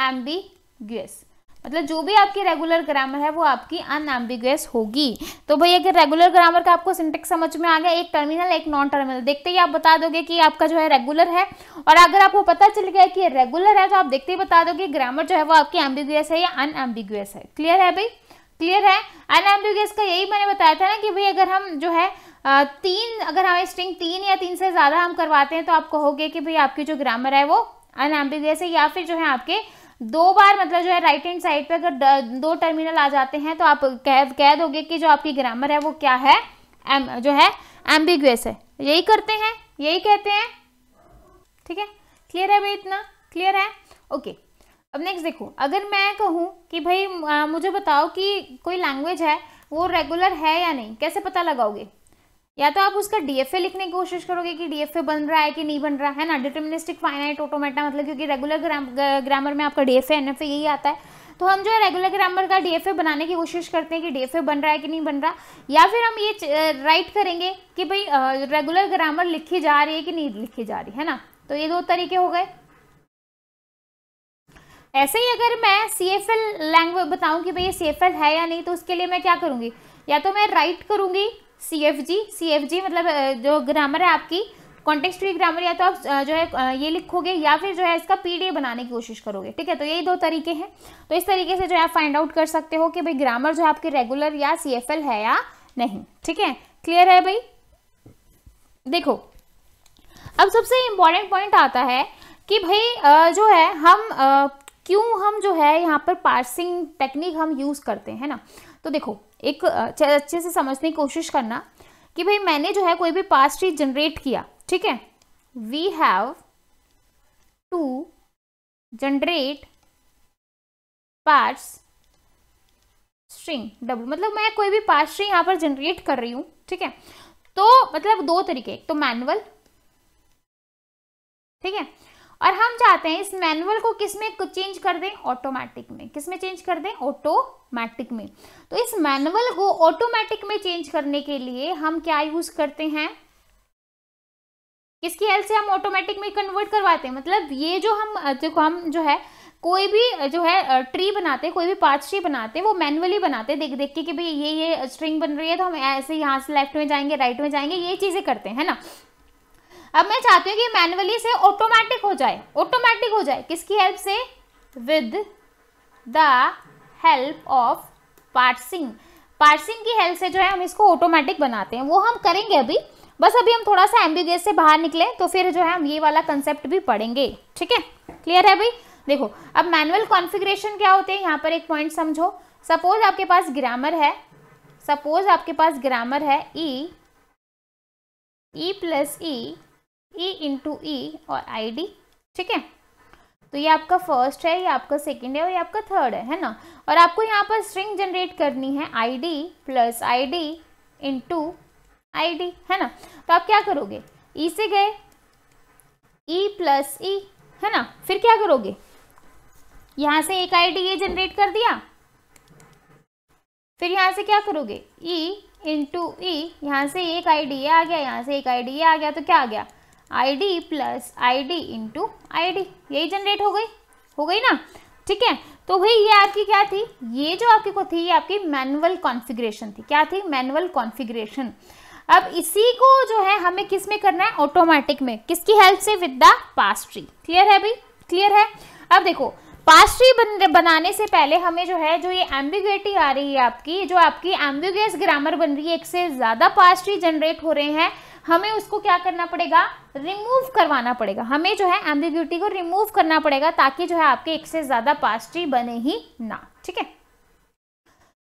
unambiguous मतलब जो भी आपकी रेगुलर ग्रामर है वो आपकी अनएम्बिगुअस होगी तो भाई अगर रेगुलर ग्रामर का आपको सिंटेक्स समझ में आ गया एक टर्मिनल एक नॉन टर्मिनल देखते ही आप बता दोगे कि आपका जो है रेगुलर है और अगर आपको पता चल गया कि रेगुलर है तो आप देखते ही बता दोगे ग्रामर जो है वो आपकी एम्बिगुअस है या अनएम्बिगुअस है क्लियर है भाई क्लियर है अनएम्बिगुअस का यही मैंने बताया था ना कि भाई अगर हम जो है तीन अगर हमें स्ट्रिंग तीन या तीन से ज़्यादा हम करवाते हैं तो आप कहोगे कि भाई आपकी जो ग्रामर है वो अनएम्बिगुअस है या फिर जो है आपके दो बार मतलब जो है राइट हैंड साइड पे अगर दो टर्मिनल आ जाते हैं तो आप कह कह दोगे कि जो आपकी ग्रामर है वो क्या है एम जो है एम्बिगुअस है यही करते हैं यही कहते हैं ठीक है क्लियर है भाई इतना क्लियर है ओके अब नेक्स्ट देखो अगर मैं कहूँ कि भाई आ, मुझे बताओ कि कोई लैंग्वेज है वो रेगुलर है या नहीं कैसे पता लगाओगे या तो आप उसका डीएफए लिखने की कोशिश करोगे कि डीएफए बन रहा है कि नहीं बन रहा है ना डिटर्मिनिस्टिक फाइनाइट ऑटोमेटा मतलब क्योंकि रेगुलर ग्राम ग्रामर में आपका डीएफए एनएफए यही आता है तो हम जो है रेगुलर ग्रामर का डीएफए बनाने की कोशिश करते हैं कि डीएफए बन रहा है कि नहीं बन रहा या फिर हम ये राइट करेंगे कि भाई रेगुलर ग्रामर लिखी जा रही है कि नहीं लिखी जा रही है ना तो ये दो तरीके हो गए ऐसे ही अगर मैं सी एफ एल लैंग्वेज बताऊँ कि भाई ये सी एफ एल है या नहीं तो उसके लिए मैं क्या करूँगी या तो मैं राइट करूँगी सी एफ जी सी एफ जी मतलब जो ग्रामर है आपकी कॉन्टेक्स्ट फ्री ग्रामर या तो आप जो है ये लिखोगे या फिर जो है इसका पीडीएफ बनाने की कोशिश करोगे ठीक है तो यही दो तरीके हैं तो इस तरीके से जो है आप फाइंड आउट कर सकते हो कि भाई ग्रामर जो है आपके रेगुलर या सी है या नहीं ठीक है क्लियर है भाई देखो अब सबसे इम्पॉर्टेंट पॉइंट आता है कि भाई जो है हम क्यों हम जो है यहाँ पर पार्सिंग टेक्निक हम यूज़ करते हैं ना तो देखो एक अच्छे से समझने की कोशिश करना कि भाई मैंने जो है कोई भी पास्ट ट्री जनरेट किया ठीक है we have to generate parse string W मतलब मैं कोई भी पार्ट स्ट्रिंग यहां पर जनरेट कर रही हूं ठीक है तो मतलब दो तरीके एक तो मैनुअल ठीक है और हम चाहते हैं इस मैनुअल को किस में चेंज कर दें ऑटोमेटिक में किस में चेंज कर दें ऑटोमेटिक में तो इस मैनुअल को ऑटोमेटिक में चेंज करने के लिए हम क्या यूज करते हैं किसकी हेल्प से हम ऑटोमेटिक में कन्वर्ट करवाते हैं मतलब ये जो हम देखो हम जो है कोई भी जो है ट्री बनाते कोई भी पार्ट ट्री बनाते वो मैनुअली बनाते देख देख के कि भाई ये ये स्ट्रिंग बन रही है तो हम ऐसे यहाँ से लेफ्ट में जाएंगे राइट में जाएंगे ये चीज़ें करते हैं ना अब मैं चाहती हूँ कि मैनुअली से ऑटोमेटिक हो जाए ऑटोमेटिक हो जाए किसकी हेल्प से with the help of parsing parsing की हेल्प से जो है हम इसको ऑटोमेटिक बनाते हैं वो हम करेंगे अभी बस अभी हम थोड़ा सा एमबीबीएस से बाहर निकले तो फिर जो है हम ये वाला कंसेप्ट भी पढ़ेंगे ठीक है क्लियर है भाई देखो अब मैनुअल कॉन्फ़िगरेशन क्या होते हैं यहाँ पर एक पॉइंट समझो सपोज आपके पास ग्रामर है सपोज आपके पास ग्रामर है ई ई plus E E into E और आई डी ठीक है तो ये आपका फर्स्ट है ये आपका सेकंड है और ये आपका थर्ड है है ना और आपको यहाँ पर स्ट्रिंग जनरेट करनी है I D plus I D into I D है ना तो आप क्या करोगे ई e से गए ई प्लस ई है ना फिर क्या करोगे यहाँ से एक आई डी ये जनरेट कर दिया फिर यहाँ से क्या करोगे ई इंटू ई यहाँ से एक आई डी ये आ गया यहाँ से एक आई डी ये आ गया तो क्या आ गया I D plus I D into I D यही जनरेट हो गई हो गई ना ठीक है तो भाई ये आपकी क्या थी ये जो आपकी को थी ये आपकी मैनुअल कॉन्फ़िगरेशन थी क्या थी मैनुअल कॉन्फ़िगरेशन अब इसी को जो है हमें किस में करना है ऑटोमेटिक में किसकी हेल्प से विद द पास्ट्री क्लियर है भाई क्लियर है अब देखो पास्ट्री बन, बनाने से पहले हमें जो है जो ये एम्बिगुएटी आ रही है आपकी जो आपकी एम्बिगुएस ग्रामर बन रही है एक से ज़्यादा पास्ट्री जनरेट हो रहे हैं हमें उसको क्या करना पड़ेगा रिमूव करवाना पड़ेगा हमें जो है एम्बिग्यूटी को रिमूव करना पड़ेगा ताकि जो है आपके एक से ज़्यादा पास्ट्री बने ही ना ठीक है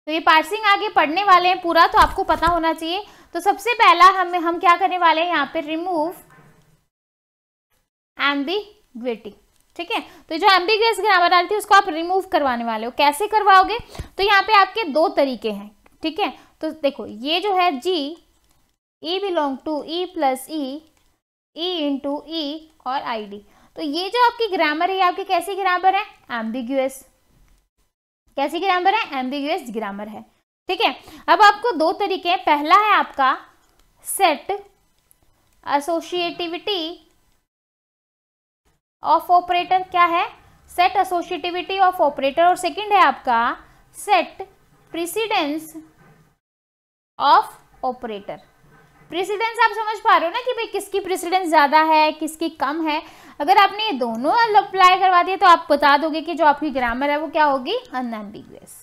तो ये पार्सिंग आगे पढ़ने वाले हैं पूरा तो आपको पता होना चाहिए तो सबसे पहला हमें हम क्या करने वाले हैं यहाँ पे रिमूव एम्बिग्विटी ठीक है तो जो एम्बिगस ग्रामर आती है थी उसको आप रिमूव करवाने वाले हो कैसे करवाओगे तो यहाँ पे आपके दो तरीके हैं ठीक है तो देखो ये जो है G E belong to E plus E E into E और आई डी तो ये जो आपकी ग्रामर है आपकी कैसी ग्रामर है एम्बिग्यूस कैसी ग्रामर है एम्बिग्यूस ग्रामर है ठीक है अब आपको दो तरीके हैं पहला है आपका सेट एसोशिएटिविटी ऑफ ऑपरेटर क्या है सेट एसोशिएटिविटी ऑफ ऑपरेटर और सेकंड है आपका set precedence of operator precedence आप समझ पा रहे हो ना कि भाई किसकी प्रेसिडेंस ज़्यादा है किसकी कम है अगर आपने ये दोनों अप्लाई करवा दिए तो आप बता दोगे कि जो आपकी ग्रामर है वो क्या होगी अनएम्बिगस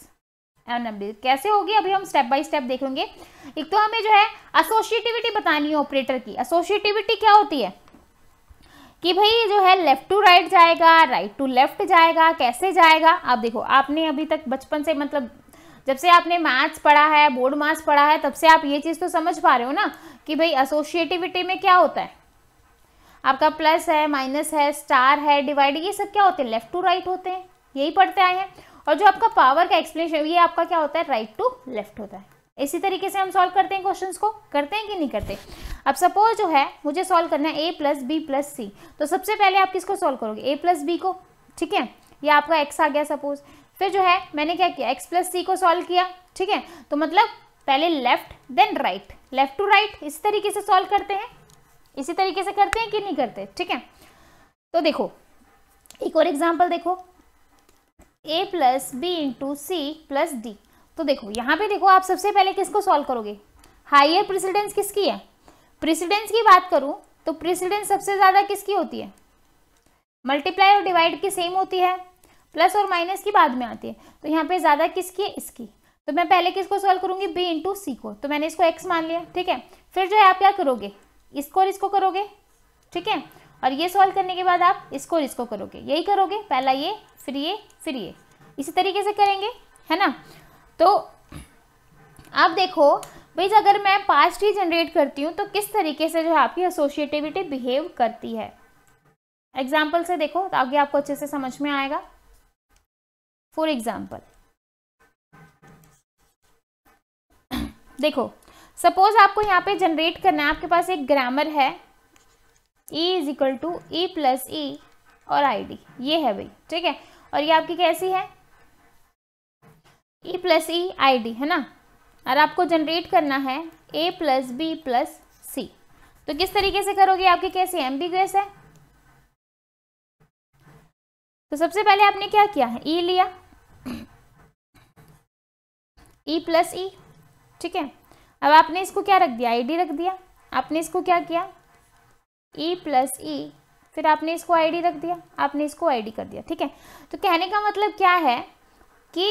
अनएम्बिगस कैसे होगी अभी हम स्टेप बाय स्टेप देखेंगे एक तो हमें जो है एसोशिएटिविटी बतानी है ऑपरेटर की एसोशिएटिविटी क्या होती है कि भाई जो है लेफ़्ट टू राइट जाएगा राइट टू लेफ़्ट जाएगा कैसे जाएगा आप देखो आपने अभी तक बचपन से मतलब जब से आपने मैथ्स पढ़ा है बोर्ड मार्क्स पढ़ा है तब से आप ये चीज़ तो समझ पा रहे हो ना कि भाई एसोशिएटिविटी में क्या होता है आपका प्लस है माइनस है स्टार है डिवाइड ये सब क्या होते हैं लेफ्ट टू राइट होते हैं यही पढ़ते आए हैं और जो आपका पावर का एक्सप्लेनेशन ये आपका क्या होता है राइट टू लेफ्ट होता है इसी तरीके से हम सॉल्व करते हैं क्वेश्चन को करते हैं कि नहीं करते अब सपोज जो है मुझे सॉल्व करना है A plus B plus C तो सबसे पहले आप किसको सॉल्व करोगे ए प्लस बी को ठीक है ये आपका एक्स आ गया सपोज फिर जो है मैंने क्या किया एक्स प्लस सी को सॉल्व किया ठीक है तो मतलब पहले left then right left to right इस तरीके से सॉल्व करते हैं इसी तरीके से करते हैं कि नहीं करते ठीक है तो देखो एक और एग्जाम्पल देखो A plus B into C plus D तो देखो यहाँ पे देखो आप सबसे पहले किसको सॉल्व करोगे हाइयर प्रेसिडेंस किसकी है प्रेसिडेंस की बात करूँ तो प्रेसिडेंस सबसे ज़्यादा किसकी होती है मल्टीप्लाई और डिवाइड की सेम होती है प्लस और माइनस की बाद में आती है तो यहाँ पे ज़्यादा किसकी है इसकी तो मैं पहले किसको सॉल्व करूंगी बी इंटू सी को तो मैंने इसको एक्स मान लिया ठीक है फिर जो है आप क्या करोगे इसको और इसको करोगे ठीक है और ये सॉल्व करने के बाद आप इसको और इसको करोगे यही करोगे पहला ये फिर ये फिर ये इसी तरीके से करेंगे है ना तो आप देखो भाई अगर मैं पास्ट ही जनरेट करती हूँ तो किस तरीके से जो है आपकी एसोशिएटिविटी बिहेव करती है एग्जाम्पल से देखो तो आगे आपको अच्छे से समझ में आएगा फॉर एग्जाम्पल देखो सपोज आपको यहाँ पे जनरेट करना है आपके पास एक ग्रामर है e is equal to E plus E और आई डी ये है भाई ठीक है और ये आपकी कैसी है E plus E I D है ना और आपको जनरेट करना है A plus B plus C तो किस तरीके से करोगे आपकी कैसी एम्बिगस है तो सबसे पहले आपने क्या किया है ई e लिया ई प्लस ई ठीक है अब आपने इसको क्या रख दिया आईडी रख दिया आपने इसको क्या किया ई प्लस ई फिर आपने इसको आईडी रख दिया आपने इसको आईडी कर दिया ठीक है तो कहने का मतलब क्या है कि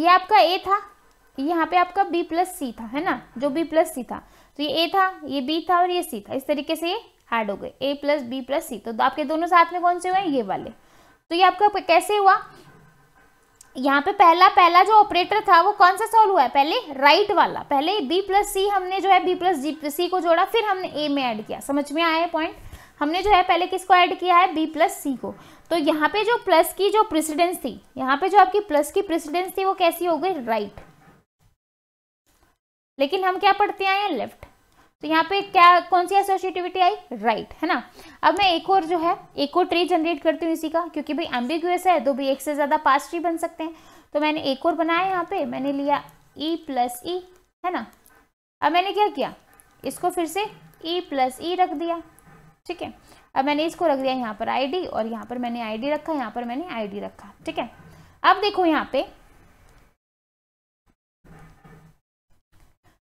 ये आपका ए था यहाँ पे आपका बी प्लस सी था है ना जो बी प्लस सी था तो ये ए था ये बी था और ये सी था इस तरीके से ये हार्ड हो गए A plus B plus C तो आपके दोनों साथ में कौन से हुए ये वाले तो ये आपका कैसे हुआ यहाँ पे पहला पहला जो ऑपरेटर था वो कौन सा सॉल्व हुआ है पहले राइट वाला पहले बी प्लस सी हमने जो है बी प्लस जी सी को जोड़ा फिर हमने ए में ऐड किया समझ में आया पॉइंट हमने जो है पहले किसको ऐड किया है बी प्लस सी को तो यहाँ पे जो प्लस की जो प्रेसिडेंस थी यहाँ पे जो आपकी प्लस की प्रेसिडेंस थी वो कैसी हो गई राइट लेकिन हम क्या पढ़ते आए हैं लेफ्ट तो यहाँ पे क्या कौन सी एसोसिएटिविटी आई राइट right, है ना अब मैं एक और जो है एक और ट्री जनरेट करती हूँ इसी का क्योंकि भाई एम्बिग्यूस है तो भी एक से ज़्यादा पास ट्री बन सकते हैं तो मैंने एक और बनाया यहाँ पे मैंने लिया ई प्लस ई है ना अब मैंने क्या किया इसको फिर से ई प्लस ई रख दिया ठीक है अब मैंने इसको रख दिया यहाँ पर आई और यहाँ पर मैंने आई रखा यहाँ पर मैंने आई रखा ठीक है अब देखो यहाँ पे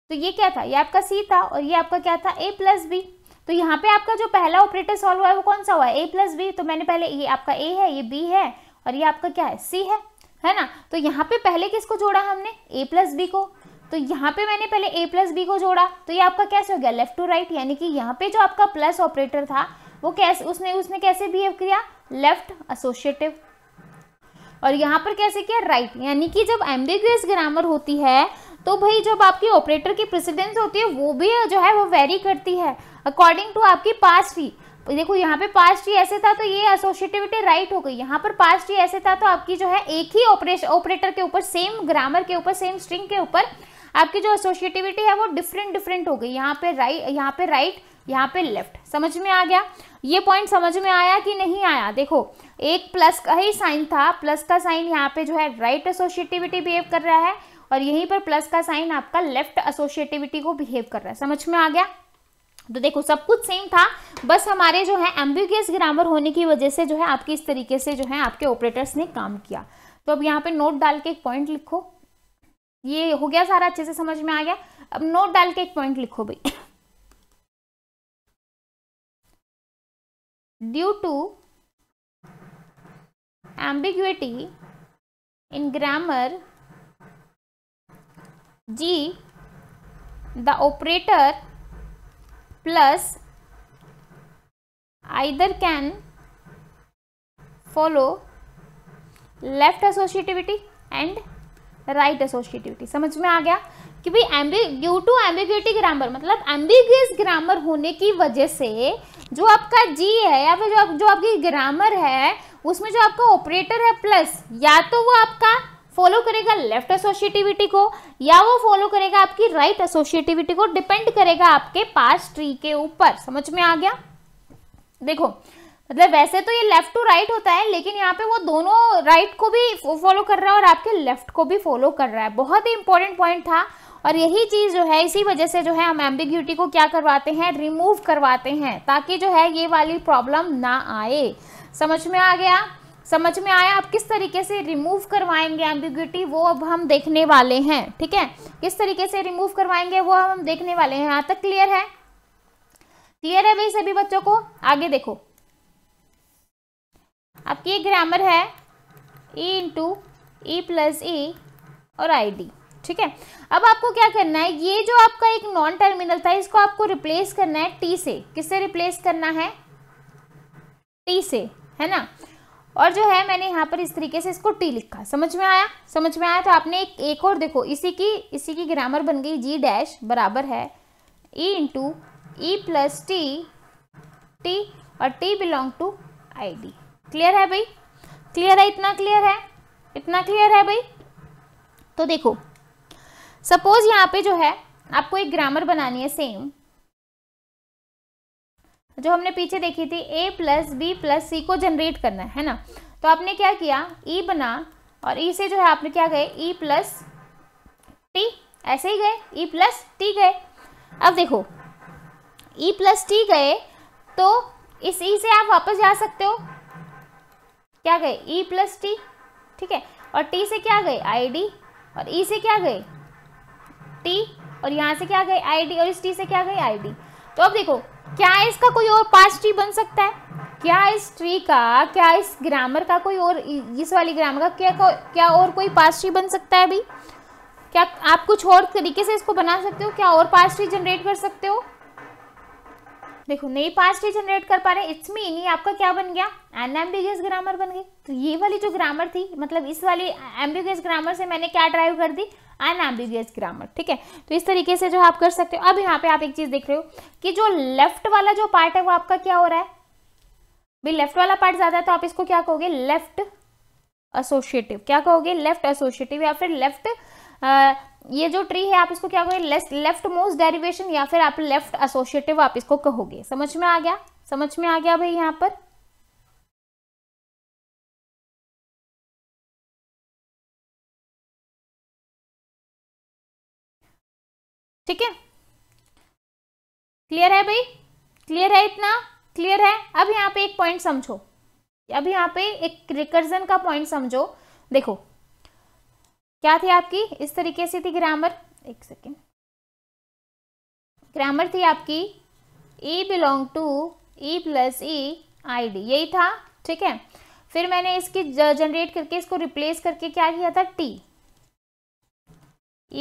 तो ये क्या था ये आपका सी था और ये आपका क्या था ए प्लस बी तो यहाँ पे आपका जो पहला ऑपरेटर सॉल्व हुआ है वो कौन सा हुआ है ए प्लस बी तो मैंने पहले ये आपका ए है ये बी है और ये आपका क्या है सी है है ना तो यहाँ पे पहले किसको जोड़ा हमने ए प्लस बी को तो यहाँ पे मैंने पहले ए प्लस बी को जोड़ा तो ये आपका कैसे हो गया लेफ्ट टू राइट यानी कि यहाँ पे जो आपका प्लस ऑपरेटर था वो कैसे उसने उसने कैसे बिहेव किया लेफ्ट एसोशिएटिव और यहाँ पर कैसे किया राइट यानी कि जब एम्बिग्यूस ग्रामर होती है तो भाई जब आपकी ऑपरेटर की प्रेसिडेंस होती है वो भी जो है वो वेरी करती है अकॉर्डिंग टू आपकी पास फी देखो यहाँ पे पास ही ऐसे था तो ये एसोसिएटिविटी राइट हो गई यहाँ पर पास्ट ही ऐसे था तो आपकी जो है एक ही ऑपरेशन ऑपरेटर के ऊपर सेम ग्रामर के ऊपर सेम स्ट्रिंग के ऊपर आपकी जो एसोशिएटिविटी है वो डिफरेंट डिफरेंट हो गई यहाँ पे राइट यहाँ पे राइट यहाँ पे लेफ्ट समझ में आ गया ये पॉइंट समझ में आया कि नहीं आया देखो एक प्लस का ही साइन था प्लस का साइन यहाँ पे जो है राइट एसोशिएटिविटी बिहेव कर रहा है और यहीं पर प्लस का साइन आपका लेफ्ट एसोशिएटिविटी को बिहेव कर रहा है समझ में आ गया तो देखो सब कुछ सेम था बस हमारे जो है एम्बिगियस ग्रामर होने की वजह से जो है आपके इस तरीके से जो है आपके ऑपरेटर्स ने काम किया तो अब यहाँ पे नोट डाल के एक पॉइंट लिखो ये हो गया सारा अच्छे से समझ में आ गया अब नोट डाल के एक पॉइंट लिखो भाई due to ambiguity in grammar G the operator plus either can follow left associativity and right associativity समझ में आ गया कि भाई ड्यू टू एम्बिग्यूटी ग्रामर मतलब एम्बिगियस ग्रामर होने की वजह से जो आपका जी है या फिर जो आप, जो आपकी ग्रामर है उसमें जो आपका ऑपरेटर है प्लस या तो वो आपका फॉलो करेगा लेफ्ट एसोसिएटिविटी को या वो फॉलो करेगा आपकी राइट right एसोसिएटिविटी को डिपेंड करेगा आपके पास ट्री के ऊपर समझ में आ गया देखो मतलब वैसे तो ये लेफ्ट टू राइट होता है लेकिन यहाँ पे वो दोनों राइट right को भी फॉलो कर रहा है और आपके लेफ्ट को भी फॉलो कर रहा है बहुत ही इंपॉर्टेंट पॉइंट था और यही चीज़ जो है इसी वजह से जो है हम एम्बिग्यूटी को क्या करवाते हैं रिमूव करवाते हैं ताकि जो है ये वाली प्रॉब्लम ना आए समझ में आ गया समझ में आया आप किस तरीके से रिमूव करवाएंगे एम्बिग्यूटी वो अब हम देखने वाले हैं ठीक है किस तरीके से रिमूव करवाएंगे वो हम देखने वाले हैं यहाँ तक क्लियर है क्लियर है भाई सभी बच्चों को आगे देखो आपकी ये ग्रामर है E into E plus E और आई डी ठीक है अब आपको क्या करना है ये जो आपका एक नॉन टर्मिनल था इसको आपको रिप्लेस करना है टी से किससे रिप्लेस करना है टी से है ना और जो है मैंने यहाँ पर इस तरीके से इसको टी लिखा समझ में आया समझ में आया तो आपने एक एक और देखो इसी की इसी की ग्रामर बन गई जी डैश बराबर है E into E plus T T और T belong to I D clear है भाई क्लियर है इतना क्लियर है इतना क्लियर है भाई तो देखो सपोज यहाँ पे जो है आपको एक ग्रामर बनानी है सेम जो हमने पीछे देखी थी A plus B plus C को जनरेट करना है ना तो आपने क्या किया ई e बना और ई e से जो है आपने क्या गए ई प्लस टी ऐसे ही गए ई प्लस टी गए अब देखो ई प्लस टी गए तो इस ई e से आप वापस जा सकते हो क्या गए ई प्लस टी ठीक है और टी से क्या गए आई डी और ई e से क्या गए टी और यहाँ से क्या गए आई डी और इस टी से क्या गए आई डी तो अब देखो क्या इसका कोई और पास ट्री बन सकता है क्या इस ट्री का क्या इस ग्रामर का कोई और इस वाली ग्रामर का क्या को, क्या और कोई पास ट्री बन सकता है भाई क्या आप कुछ और तरीके से इसको बना सकते हो क्या और पास ट्री जनरेट कर सकते हो देखो नई पास ट्री जनरेट कर पा रहे इट्स मीन ये आपका क्या बन गया एनएम्बिगस ग्रामर बन गई तो ये वाली जो ग्रामर थी मतलब इस वाली एम्बिगस ग्रामर से मैंने क्या ड्राइव कर दी अनएम्बिगियस ग्रामर ठीक है तो इस तरीके से जो आप कर सकते हो अब यहाँ पे आप एक चीज देख रहे हो कि जो लेफ्ट वाला जो पार्ट है वो आपका क्या हो रहा है भाई लेफ्ट वाला पार्ट ज्यादा है तो आप इसको क्या कहोगे लेफ्ट एसोशिएटिव क्या कहोगे लेफ्ट एसोशिएटिव या फिर लेफ्ट ये जो ट्री है आप इसको क्या कहोगे लेफ्ट मोस्ट डेरिवेशन या फिर आप लेफ्ट एसोशिएटिव आप इसको कहोगे समझ में आ गया समझ में आ गया भाई यहाँ पर ठीक है क्लियर है भाई क्लियर है इतना क्लियर है अब यहाँ पे एक पॉइंट समझो अब यहाँ पे एक रिकर्जन का पॉइंट समझो देखो क्या थी आपकी इस तरीके से थी ग्रामर एक सेकेंड ग्रामर थी आपकी E belong to E plus E I D यही था ठीक है फिर मैंने इसकी जनरेट करके इसको रिप्लेस करके क्या किया था T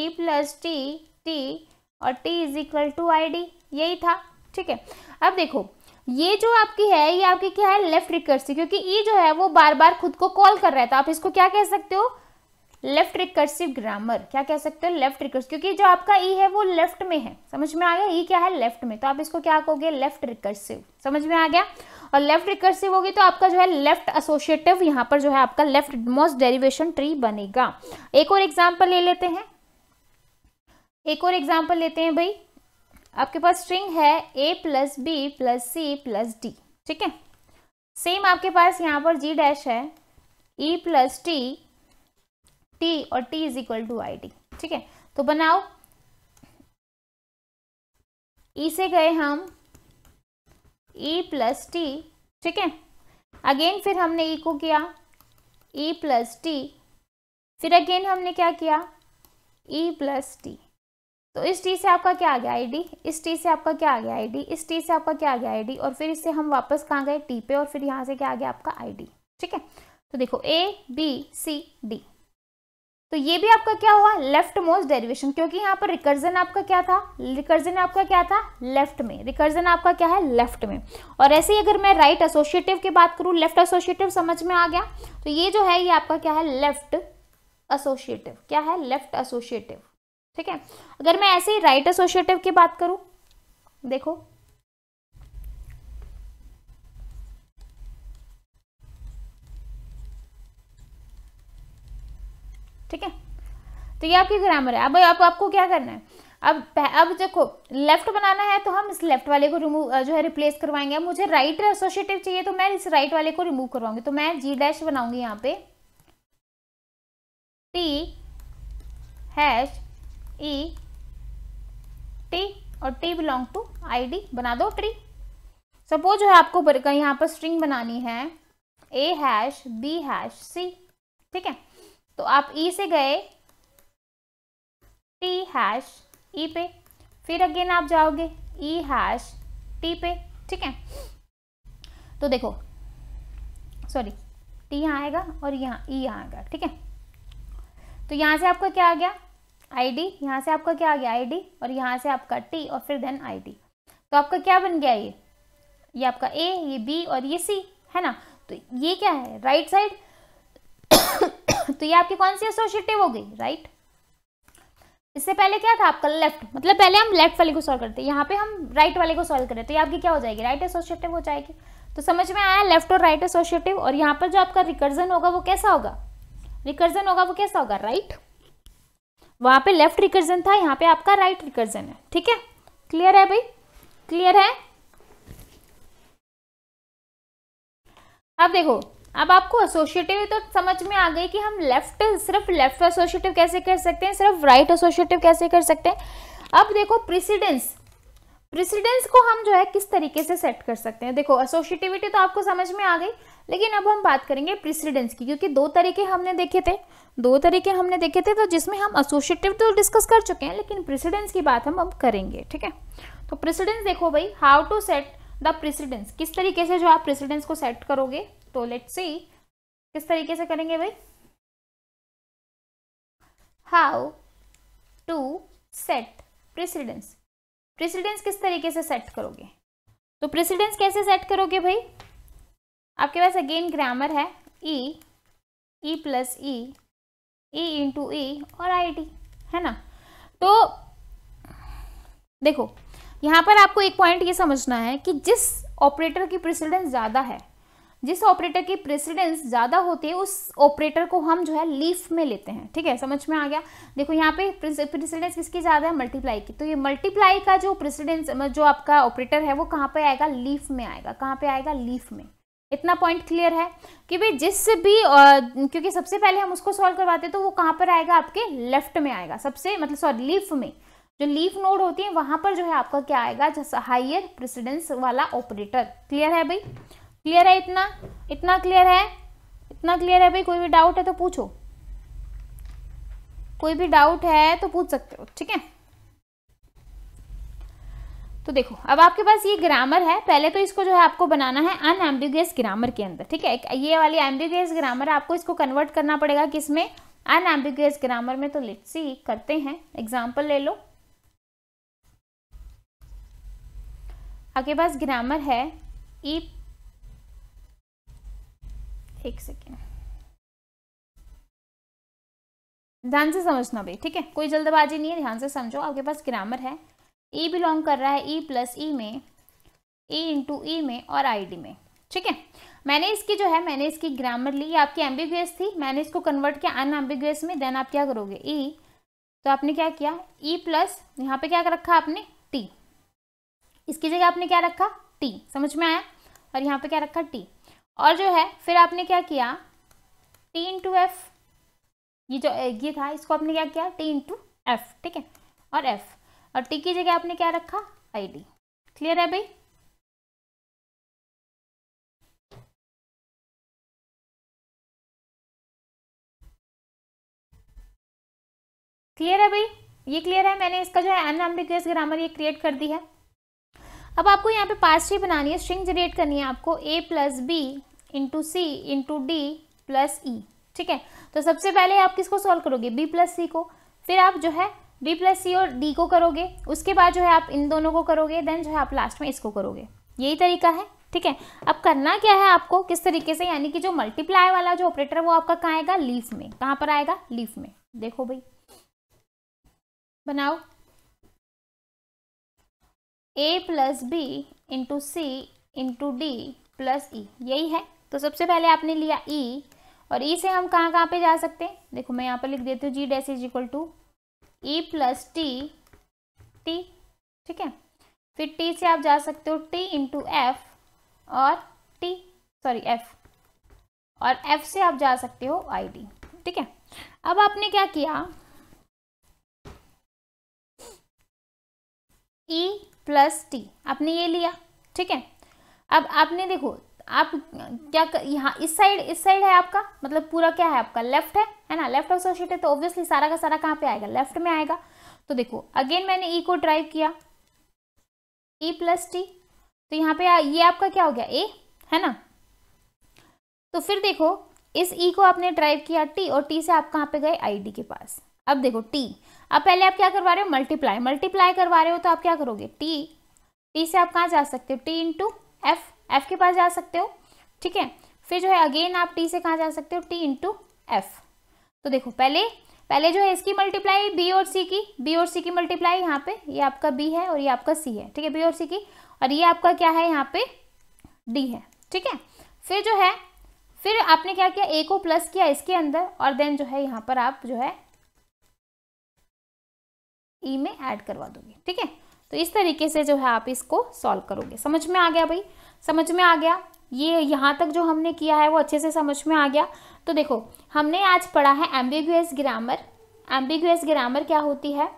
E plus T T और T is equal to I D यही था ठीक है अब देखो ये जो आपकी है ये आपकी क्या है लेफ्ट रिकर्सिव क्योंकि ई e जो है वो बार बार खुद को कॉल कर रहा है तो आप इसको क्या कह सकते हो लेफ्ट रिकर्सिव ग्रामर क्या कह सकते हो लेफ्ट रिकर्सिव क्योंकि जो आपका ई e है वो लेफ्ट में है समझ में आ गया ई e क्या है लेफ्ट में तो आप इसको क्या कहोगे लेफ्ट रिकर्सिव समझ में आ गया और लेफ्ट रिकर्सिव होगी तो आपका जो है लेफ्ट एसोसिएटिव यहाँ पर जो है आपका लेफ्ट मोस्ट डेरिवेशन ट्री बनेगा एक और एग्जाम्पल ले लेते हैं एक और एग्जाम्पल लेते हैं भाई आपके पास स्ट्रिंग है A plus B plus C plus D ठीक है सेम आपके पास यहाँ पर जी डैश है ई प्लस टी टी और T is equal to I D ठीक है तो बनाओ ई e से गए हम ई प्लस टी ठीक है अगेन फिर हमने ई e को किया ई प्लस टी फिर अगेन हमने क्या किया ई प्लस टी तो इस टी से आपका क्या आ गया आईडी इस टी से आपका क्या आ गया आईडी इस टी से आपका क्या आ गया आईडी और फिर इससे हम वापस कहाँ गए टी पे और फिर यहाँ से क्या आ गया आपका आईडी ठीक है तो देखो ए बी सी डी तो ये भी आपका क्या हुआ लेफ्ट मोस्ट डेरिवेशन क्योंकि यहाँ पर रिकर्जन आपका क्या था रिकर्जन आपका क्या था लेफ्ट में रिकर्जन आपका क्या है लेफ्ट में और ऐसे ही अगर मैं राइट एसोसिएटिव एसोशिएटिव की बात करूँ लेफ्ट एसोशिएटिव समझ में आ गया तो ये जो है ये आपका क्या है लेफ्ट एसोशिएटिव क्या है लेफ्ट एसोशिएटिव ठीक है अगर मैं ऐसे ही राइट एसोशिएटिव की बात करूं देखो ठीक है तो ये आपकी ग्रामर है अब आप, आपको क्या करना है अब अब देखो लेफ्ट बनाना है तो हम इस लेफ्ट वाले को रिमूव जो है रिप्लेस करवाएंगे अब मुझे राइट एसोशिएटिव चाहिए तो मैं इस राइट वाले को रिमूव करवाऊंगी तो मैं जी डैश बनाऊंगी यहाँ पे टी हैश E, टी और टी बिलोंग टू डी बना दो ट्री सपोज जो है आपको यहाँ पर स्ट्रिंग बनानी है A hash B hash C ठीक है तो आप ई e से गए टी हैश ई पे फिर अगेन आप जाओगे ई हैश टी पे ठीक है तो देखो सॉरी टी यहाँ आएगा और यहाँ ई e यहाँ आएगा ठीक है तो यहाँ से आपका क्या आ गया आईडी यहाँ से आपका क्या आ गया आईडी और यहाँ से आपका टी और फिर देन आईडी तो आपका क्या बन गया ये ये आपका ए ये बी और ये सी है ना तो ये क्या है राइट साइड तो ये आपकी कौन सी एसोशिएटिव हो गई राइट इससे पहले क्या था आपका लेफ्ट मतलब पहले हम लेफ्ट वाले को सॉल्व करते हैं यहाँ पे हम राइट वाले को सॉल्व करें तो ये आपकी क्या हो जाएगी राइट एसोशिएटिव हो जाएगी तो समझ में आया लेफ्ट और राइट एसोशिएटिव और यहाँ पर जो आपका रिकर्जन होगा वो कैसा होगा रिकर्जन होगा वो कैसा होगा राइट वहाँ पे लेफ्ट रिकर्जन था यहाँ पे आपका राइट right रिकर्जन है ठीक है क्लियर है भाई क्लियर है अब देखो अब आपको एसोसिएटिव तो समझ में आ गई कि हम लेफ्ट सिर्फ लेफ्ट एसोसिएटिव कैसे कर सकते हैं सिर्फ राइट right एसोसिएटिव कैसे कर सकते हैं अब देखो प्रिसिडेंस प्रिसिडेंस को हम जो है किस तरीके से सेट कर सकते हैं देखो एसोशिएटिविटी तो आपको समझ में आ गई लेकिन अब हम बात करेंगे प्रिसिडेंस की क्योंकि दो तरीके हमने देखे थे दो तरीके हमने देखे थे तो जिसमें हम एसोसिएटिव तो डिस्कस कर चुके हैं लेकिन प्रिसिडेंस की बात हम अब करेंगे ठीक है तो प्रिसिडेंस देखो भाई how to set the precedence किस तरीके से जो आप प्रिसिडेंस को सेट करोगे तो लेट सी किस तरीके से करेंगे भाई how to set precedence precedence किस तरीके से सेट करोगे तो प्रेसिडेंस कैसे सेट करोगे भाई आपके पास अगेन ग्रामर है ई ई plus E E into E और आई टी है ना तो देखो यहाँ पर आपको एक पॉइंट ये समझना है कि जिस ऑपरेटर की प्रेसिडेंस ज़्यादा है जिस ऑपरेटर की प्रेसिडेंस ज़्यादा होती है उस ऑपरेटर को हम जो है लीफ में लेते हैं ठीक है समझ में आ गया देखो यहाँ पे प्रेसिडेंस किसकी ज़्यादा है मल्टीप्लाई की तो ये मल्टीप्लाई का जो प्रेसिडेंस जो आपका ऑपरेटर है वो कहाँ पे आएगा लीफ में आएगा कहाँ पे आएगा लीफ में इतना पॉइंट क्लियर है कि भाई जिस भी क्योंकि सबसे पहले हम उसको सॉल्व करवाते तो वो कहाँ पर आएगा आपके लेफ्ट में आएगा सबसे मतलब सॉरी लीफ में जो लीफ नोड होती है वहां पर जो है आपका क्या आएगा जैसा हाइयर प्रेसिडेंस वाला ऑपरेटर क्लियर है भाई क्लियर है इतना इतना क्लियर है इतना क्लियर है भाई कोई भी डाउट है तो पूछो कोई भी डाउट है तो पूछ सकते हो ठीक है तो देखो अब आपके पास ये ग्रामर है पहले तो इसको जो है आपको बनाना है अनएम्बिगस ग्रामर के अंदर ठीक है ये वाली एम्बिगस ग्रामर आपको इसको कन्वर्ट करना पड़ेगा किस में अनएम्बिगस ग्रामर में तो लेट्स सी करते हैं एग्जाम्पल ले लो आपके पास ग्रामर है ई e एक सेकेंड ध्यान से समझना भाई ठीक है कोई जल्दबाजी नहीं है ध्यान से समझो आपके पास ग्रामर है ई e बिलोंग कर रहा है ई प्लस ई में ई इंटू ई में और आई डी में ठीक है मैंने इसकी जो है मैंने इसकी ग्रामर ली आपकी एम्बिगुअस थी मैंने इसको कन्वर्ट किया अन में देन आप क्या करोगे ई e, तो आपने क्या किया ई e प्लस यहाँ पे क्या रखा आपने टी इसकी जगह आपने क्या रखा टी समझ में आया और यहाँ पे क्या रखा टी और जो है फिर आपने क्या किया टी इंटू एफ ये जो ये था इसको आपने क्या किया टी इंटू एफ ठीक है और एफ़ और टी की जगह आपने क्या रखा आईडी क्लियर है भाई क्लियर है भाई ये क्लियर है मैंने इसका जो है अनएम्बिगुअस ग्रामर ये क्रिएट कर दी है अब आपको यहाँ पे पास ट्री बनानी है स्ट्रिंग जनरेट करनी है आपको A plus B into C into D plus E ठीक है तो सबसे पहले आप किसको सॉल्व करोगे बी प्लस सी को फिर आप जो है बी प्लस सी और डी को करोगे उसके बाद जो है आप इन दोनों को करोगे देन जो है आप लास्ट में इसको करोगे यही तरीका है ठीक है अब करना क्या है आपको किस तरीके से यानी कि जो मल्टीप्लाई वाला जो ऑपरेटर वो आपका कहाँ आएगा लीफ में कहाँ पर आएगा लीफ में देखो भाई बनाओ A plus B into C into D plus E यही है तो सबसे पहले आपने लिया ई e, और ई e से हम कहाँ कहाँ पे जा सकते हैं देखो मैं यहाँ पर लिख देती हूँ G dash is equal to e plus T T ठीक है फिर टी से आप जा सकते हो टी इंटू एफ और टी सॉरी एफ और एफ से आप जा सकते हो आई डी ठीक है अब आपने क्या किया e प्लस टी आपने ये लिया ठीक है अब आपने देखो आप क्या यहाँ इस साइड इस साइड है आपका मतलब पूरा क्या है आपका लेफ्ट है है ना लेफ्ट एसोसिएट है तो ऑब्वियसली सारा का सारा कहाँ पे आएगा लेफ्ट में आएगा तो देखो अगेन मैंने ई e को ड्राइव किया ई प्लस टी तो यहाँ पे ये आपका क्या हो गया ए है ना तो फिर देखो इस ई e को आपने ड्राइव किया टी और टी से आप कहाँ पे गए आई डी के पास अब देखो टी अब पहले आप क्या करवा रहे हो मल्टीप्लाई मल्टीप्लाई करवा रहे हो तो आप क्या करोगे टी टी से आप कहाँ जा सकते हो टी इंटू एफ एफ के पास जा सकते हो ठीक है फिर जो है अगेन आप टी से कहाँ जा सकते हो टी इंटू एफ तो देखो पहले पहले जो है इसकी मल्टीप्लाई बी और सी की बी और सी की मल्टीप्लाई यहाँ पे ये आपका बी है और ये आपका सी है ठीक है बी और सी की और ये आपका क्या है यहाँ पे डी है ठीक है फिर जो है फिर आपने क्या किया ए को प्लस किया इसके अंदर और देन जो है यहाँ पर आप जो है ई e में ऐड करवा दोगे ठीक है तो इस तरीके से जो है आप इसको सॉल्व करोगे समझ में आ गया भाई समझ में आ गया ये यहाँ तक जो हमने किया है वो अच्छे से समझ में आ गया तो देखो हमने आज पढ़ा है एम्बिगुअस ग्रामर एम्बिगुअस ग्रामर क्या होती है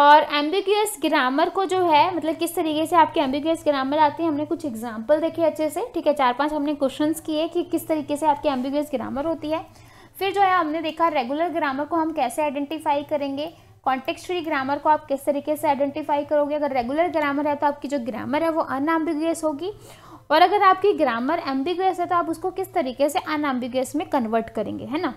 और एम्बिगुअस ग्रामर को जो है मतलब किस तरीके से आपके एम्बिगुअस ग्रामर आते हैं हमने कुछ एग्जाम्पल देखे अच्छे से ठीक है चार पांच हमने क्वेश्चन किए कि किस तरीके से आपकी एम्बिगुअस ग्रामर होती है फिर जो है हमने देखा रेगुलर ग्रामर को हम कैसे आइडेंटिफाई करेंगे कॉन्टेक्स्ट फ्री ग्रामर को आप किस तरीके से आइडेंटिफाई करोगे अगर रेगुलर ग्रामर है तो आपकी जो ग्रामर है वो अनएम्बिगुअस होगी और अगर आपकी ग्रामर एम्बिगस है तो आप उसको किस तरीके से अनएम्बिगस में कन्वर्ट करेंगे है ना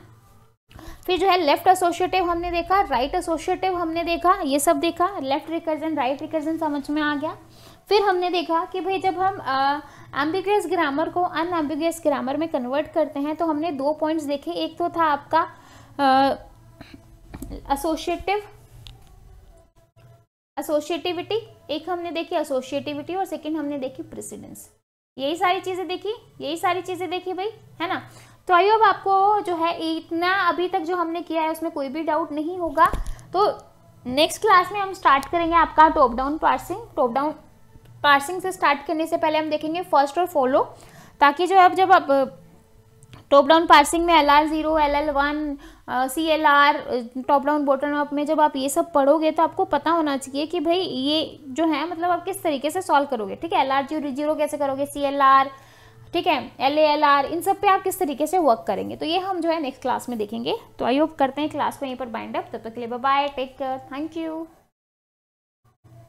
फिर जो है लेफ्ट एसोशिएटिव हमने देखा राइट एसोशिएटिव हमने देखा ये सब देखा लेफ्ट रिकर्जन राइट रिकर्जन समझ में आ गया फिर हमने देखा कि भाई जब हम एम्बिगस ग्रामर को अनएम्बिगस ग्रामर में कन्वर्ट करते हैं तो हमने दो पॉइंट्स देखे एक तो था आपका एसोशिएटिव एसोशिएटिविटी एक हमने देखी एसोशिएटिविटी और सेकंड हमने देखी प्रेसिडेंस यही सारी चीज़ें देखी यही सारी चीज़ें देखी भाई है ना तो आई होप आपको जो है इतना अभी तक जो हमने किया है उसमें कोई भी डाउट नहीं होगा तो नेक्स्ट क्लास में हम स्टार्ट करेंगे आपका top down parsing top down parsing से स्टार्ट करने से पहले हम देखेंगे फर्स्ट और फॉलो ताकि जो है जब आप टॉप डाउन पार्सिंग में L R zero L L one C L R top down bottom up में जब आप ये सब पढ़ोगे तो आपको पता होना चाहिए कि भाई ये जो है मतलब आप किस तरीके से सॉल्व करोगे ठीक है एल आर जीरो जीरो कैसे करोगे सी एल आर ठीक है एल एल आर इन सब पे आप किस तरीके से वर्क करेंगे तो ये हम जो है नेक्स्ट क्लास में देखेंगे तो आई होप करते हैं क्लास को यहीं पर बाइंड अप तब तक के लिए bye take care thank you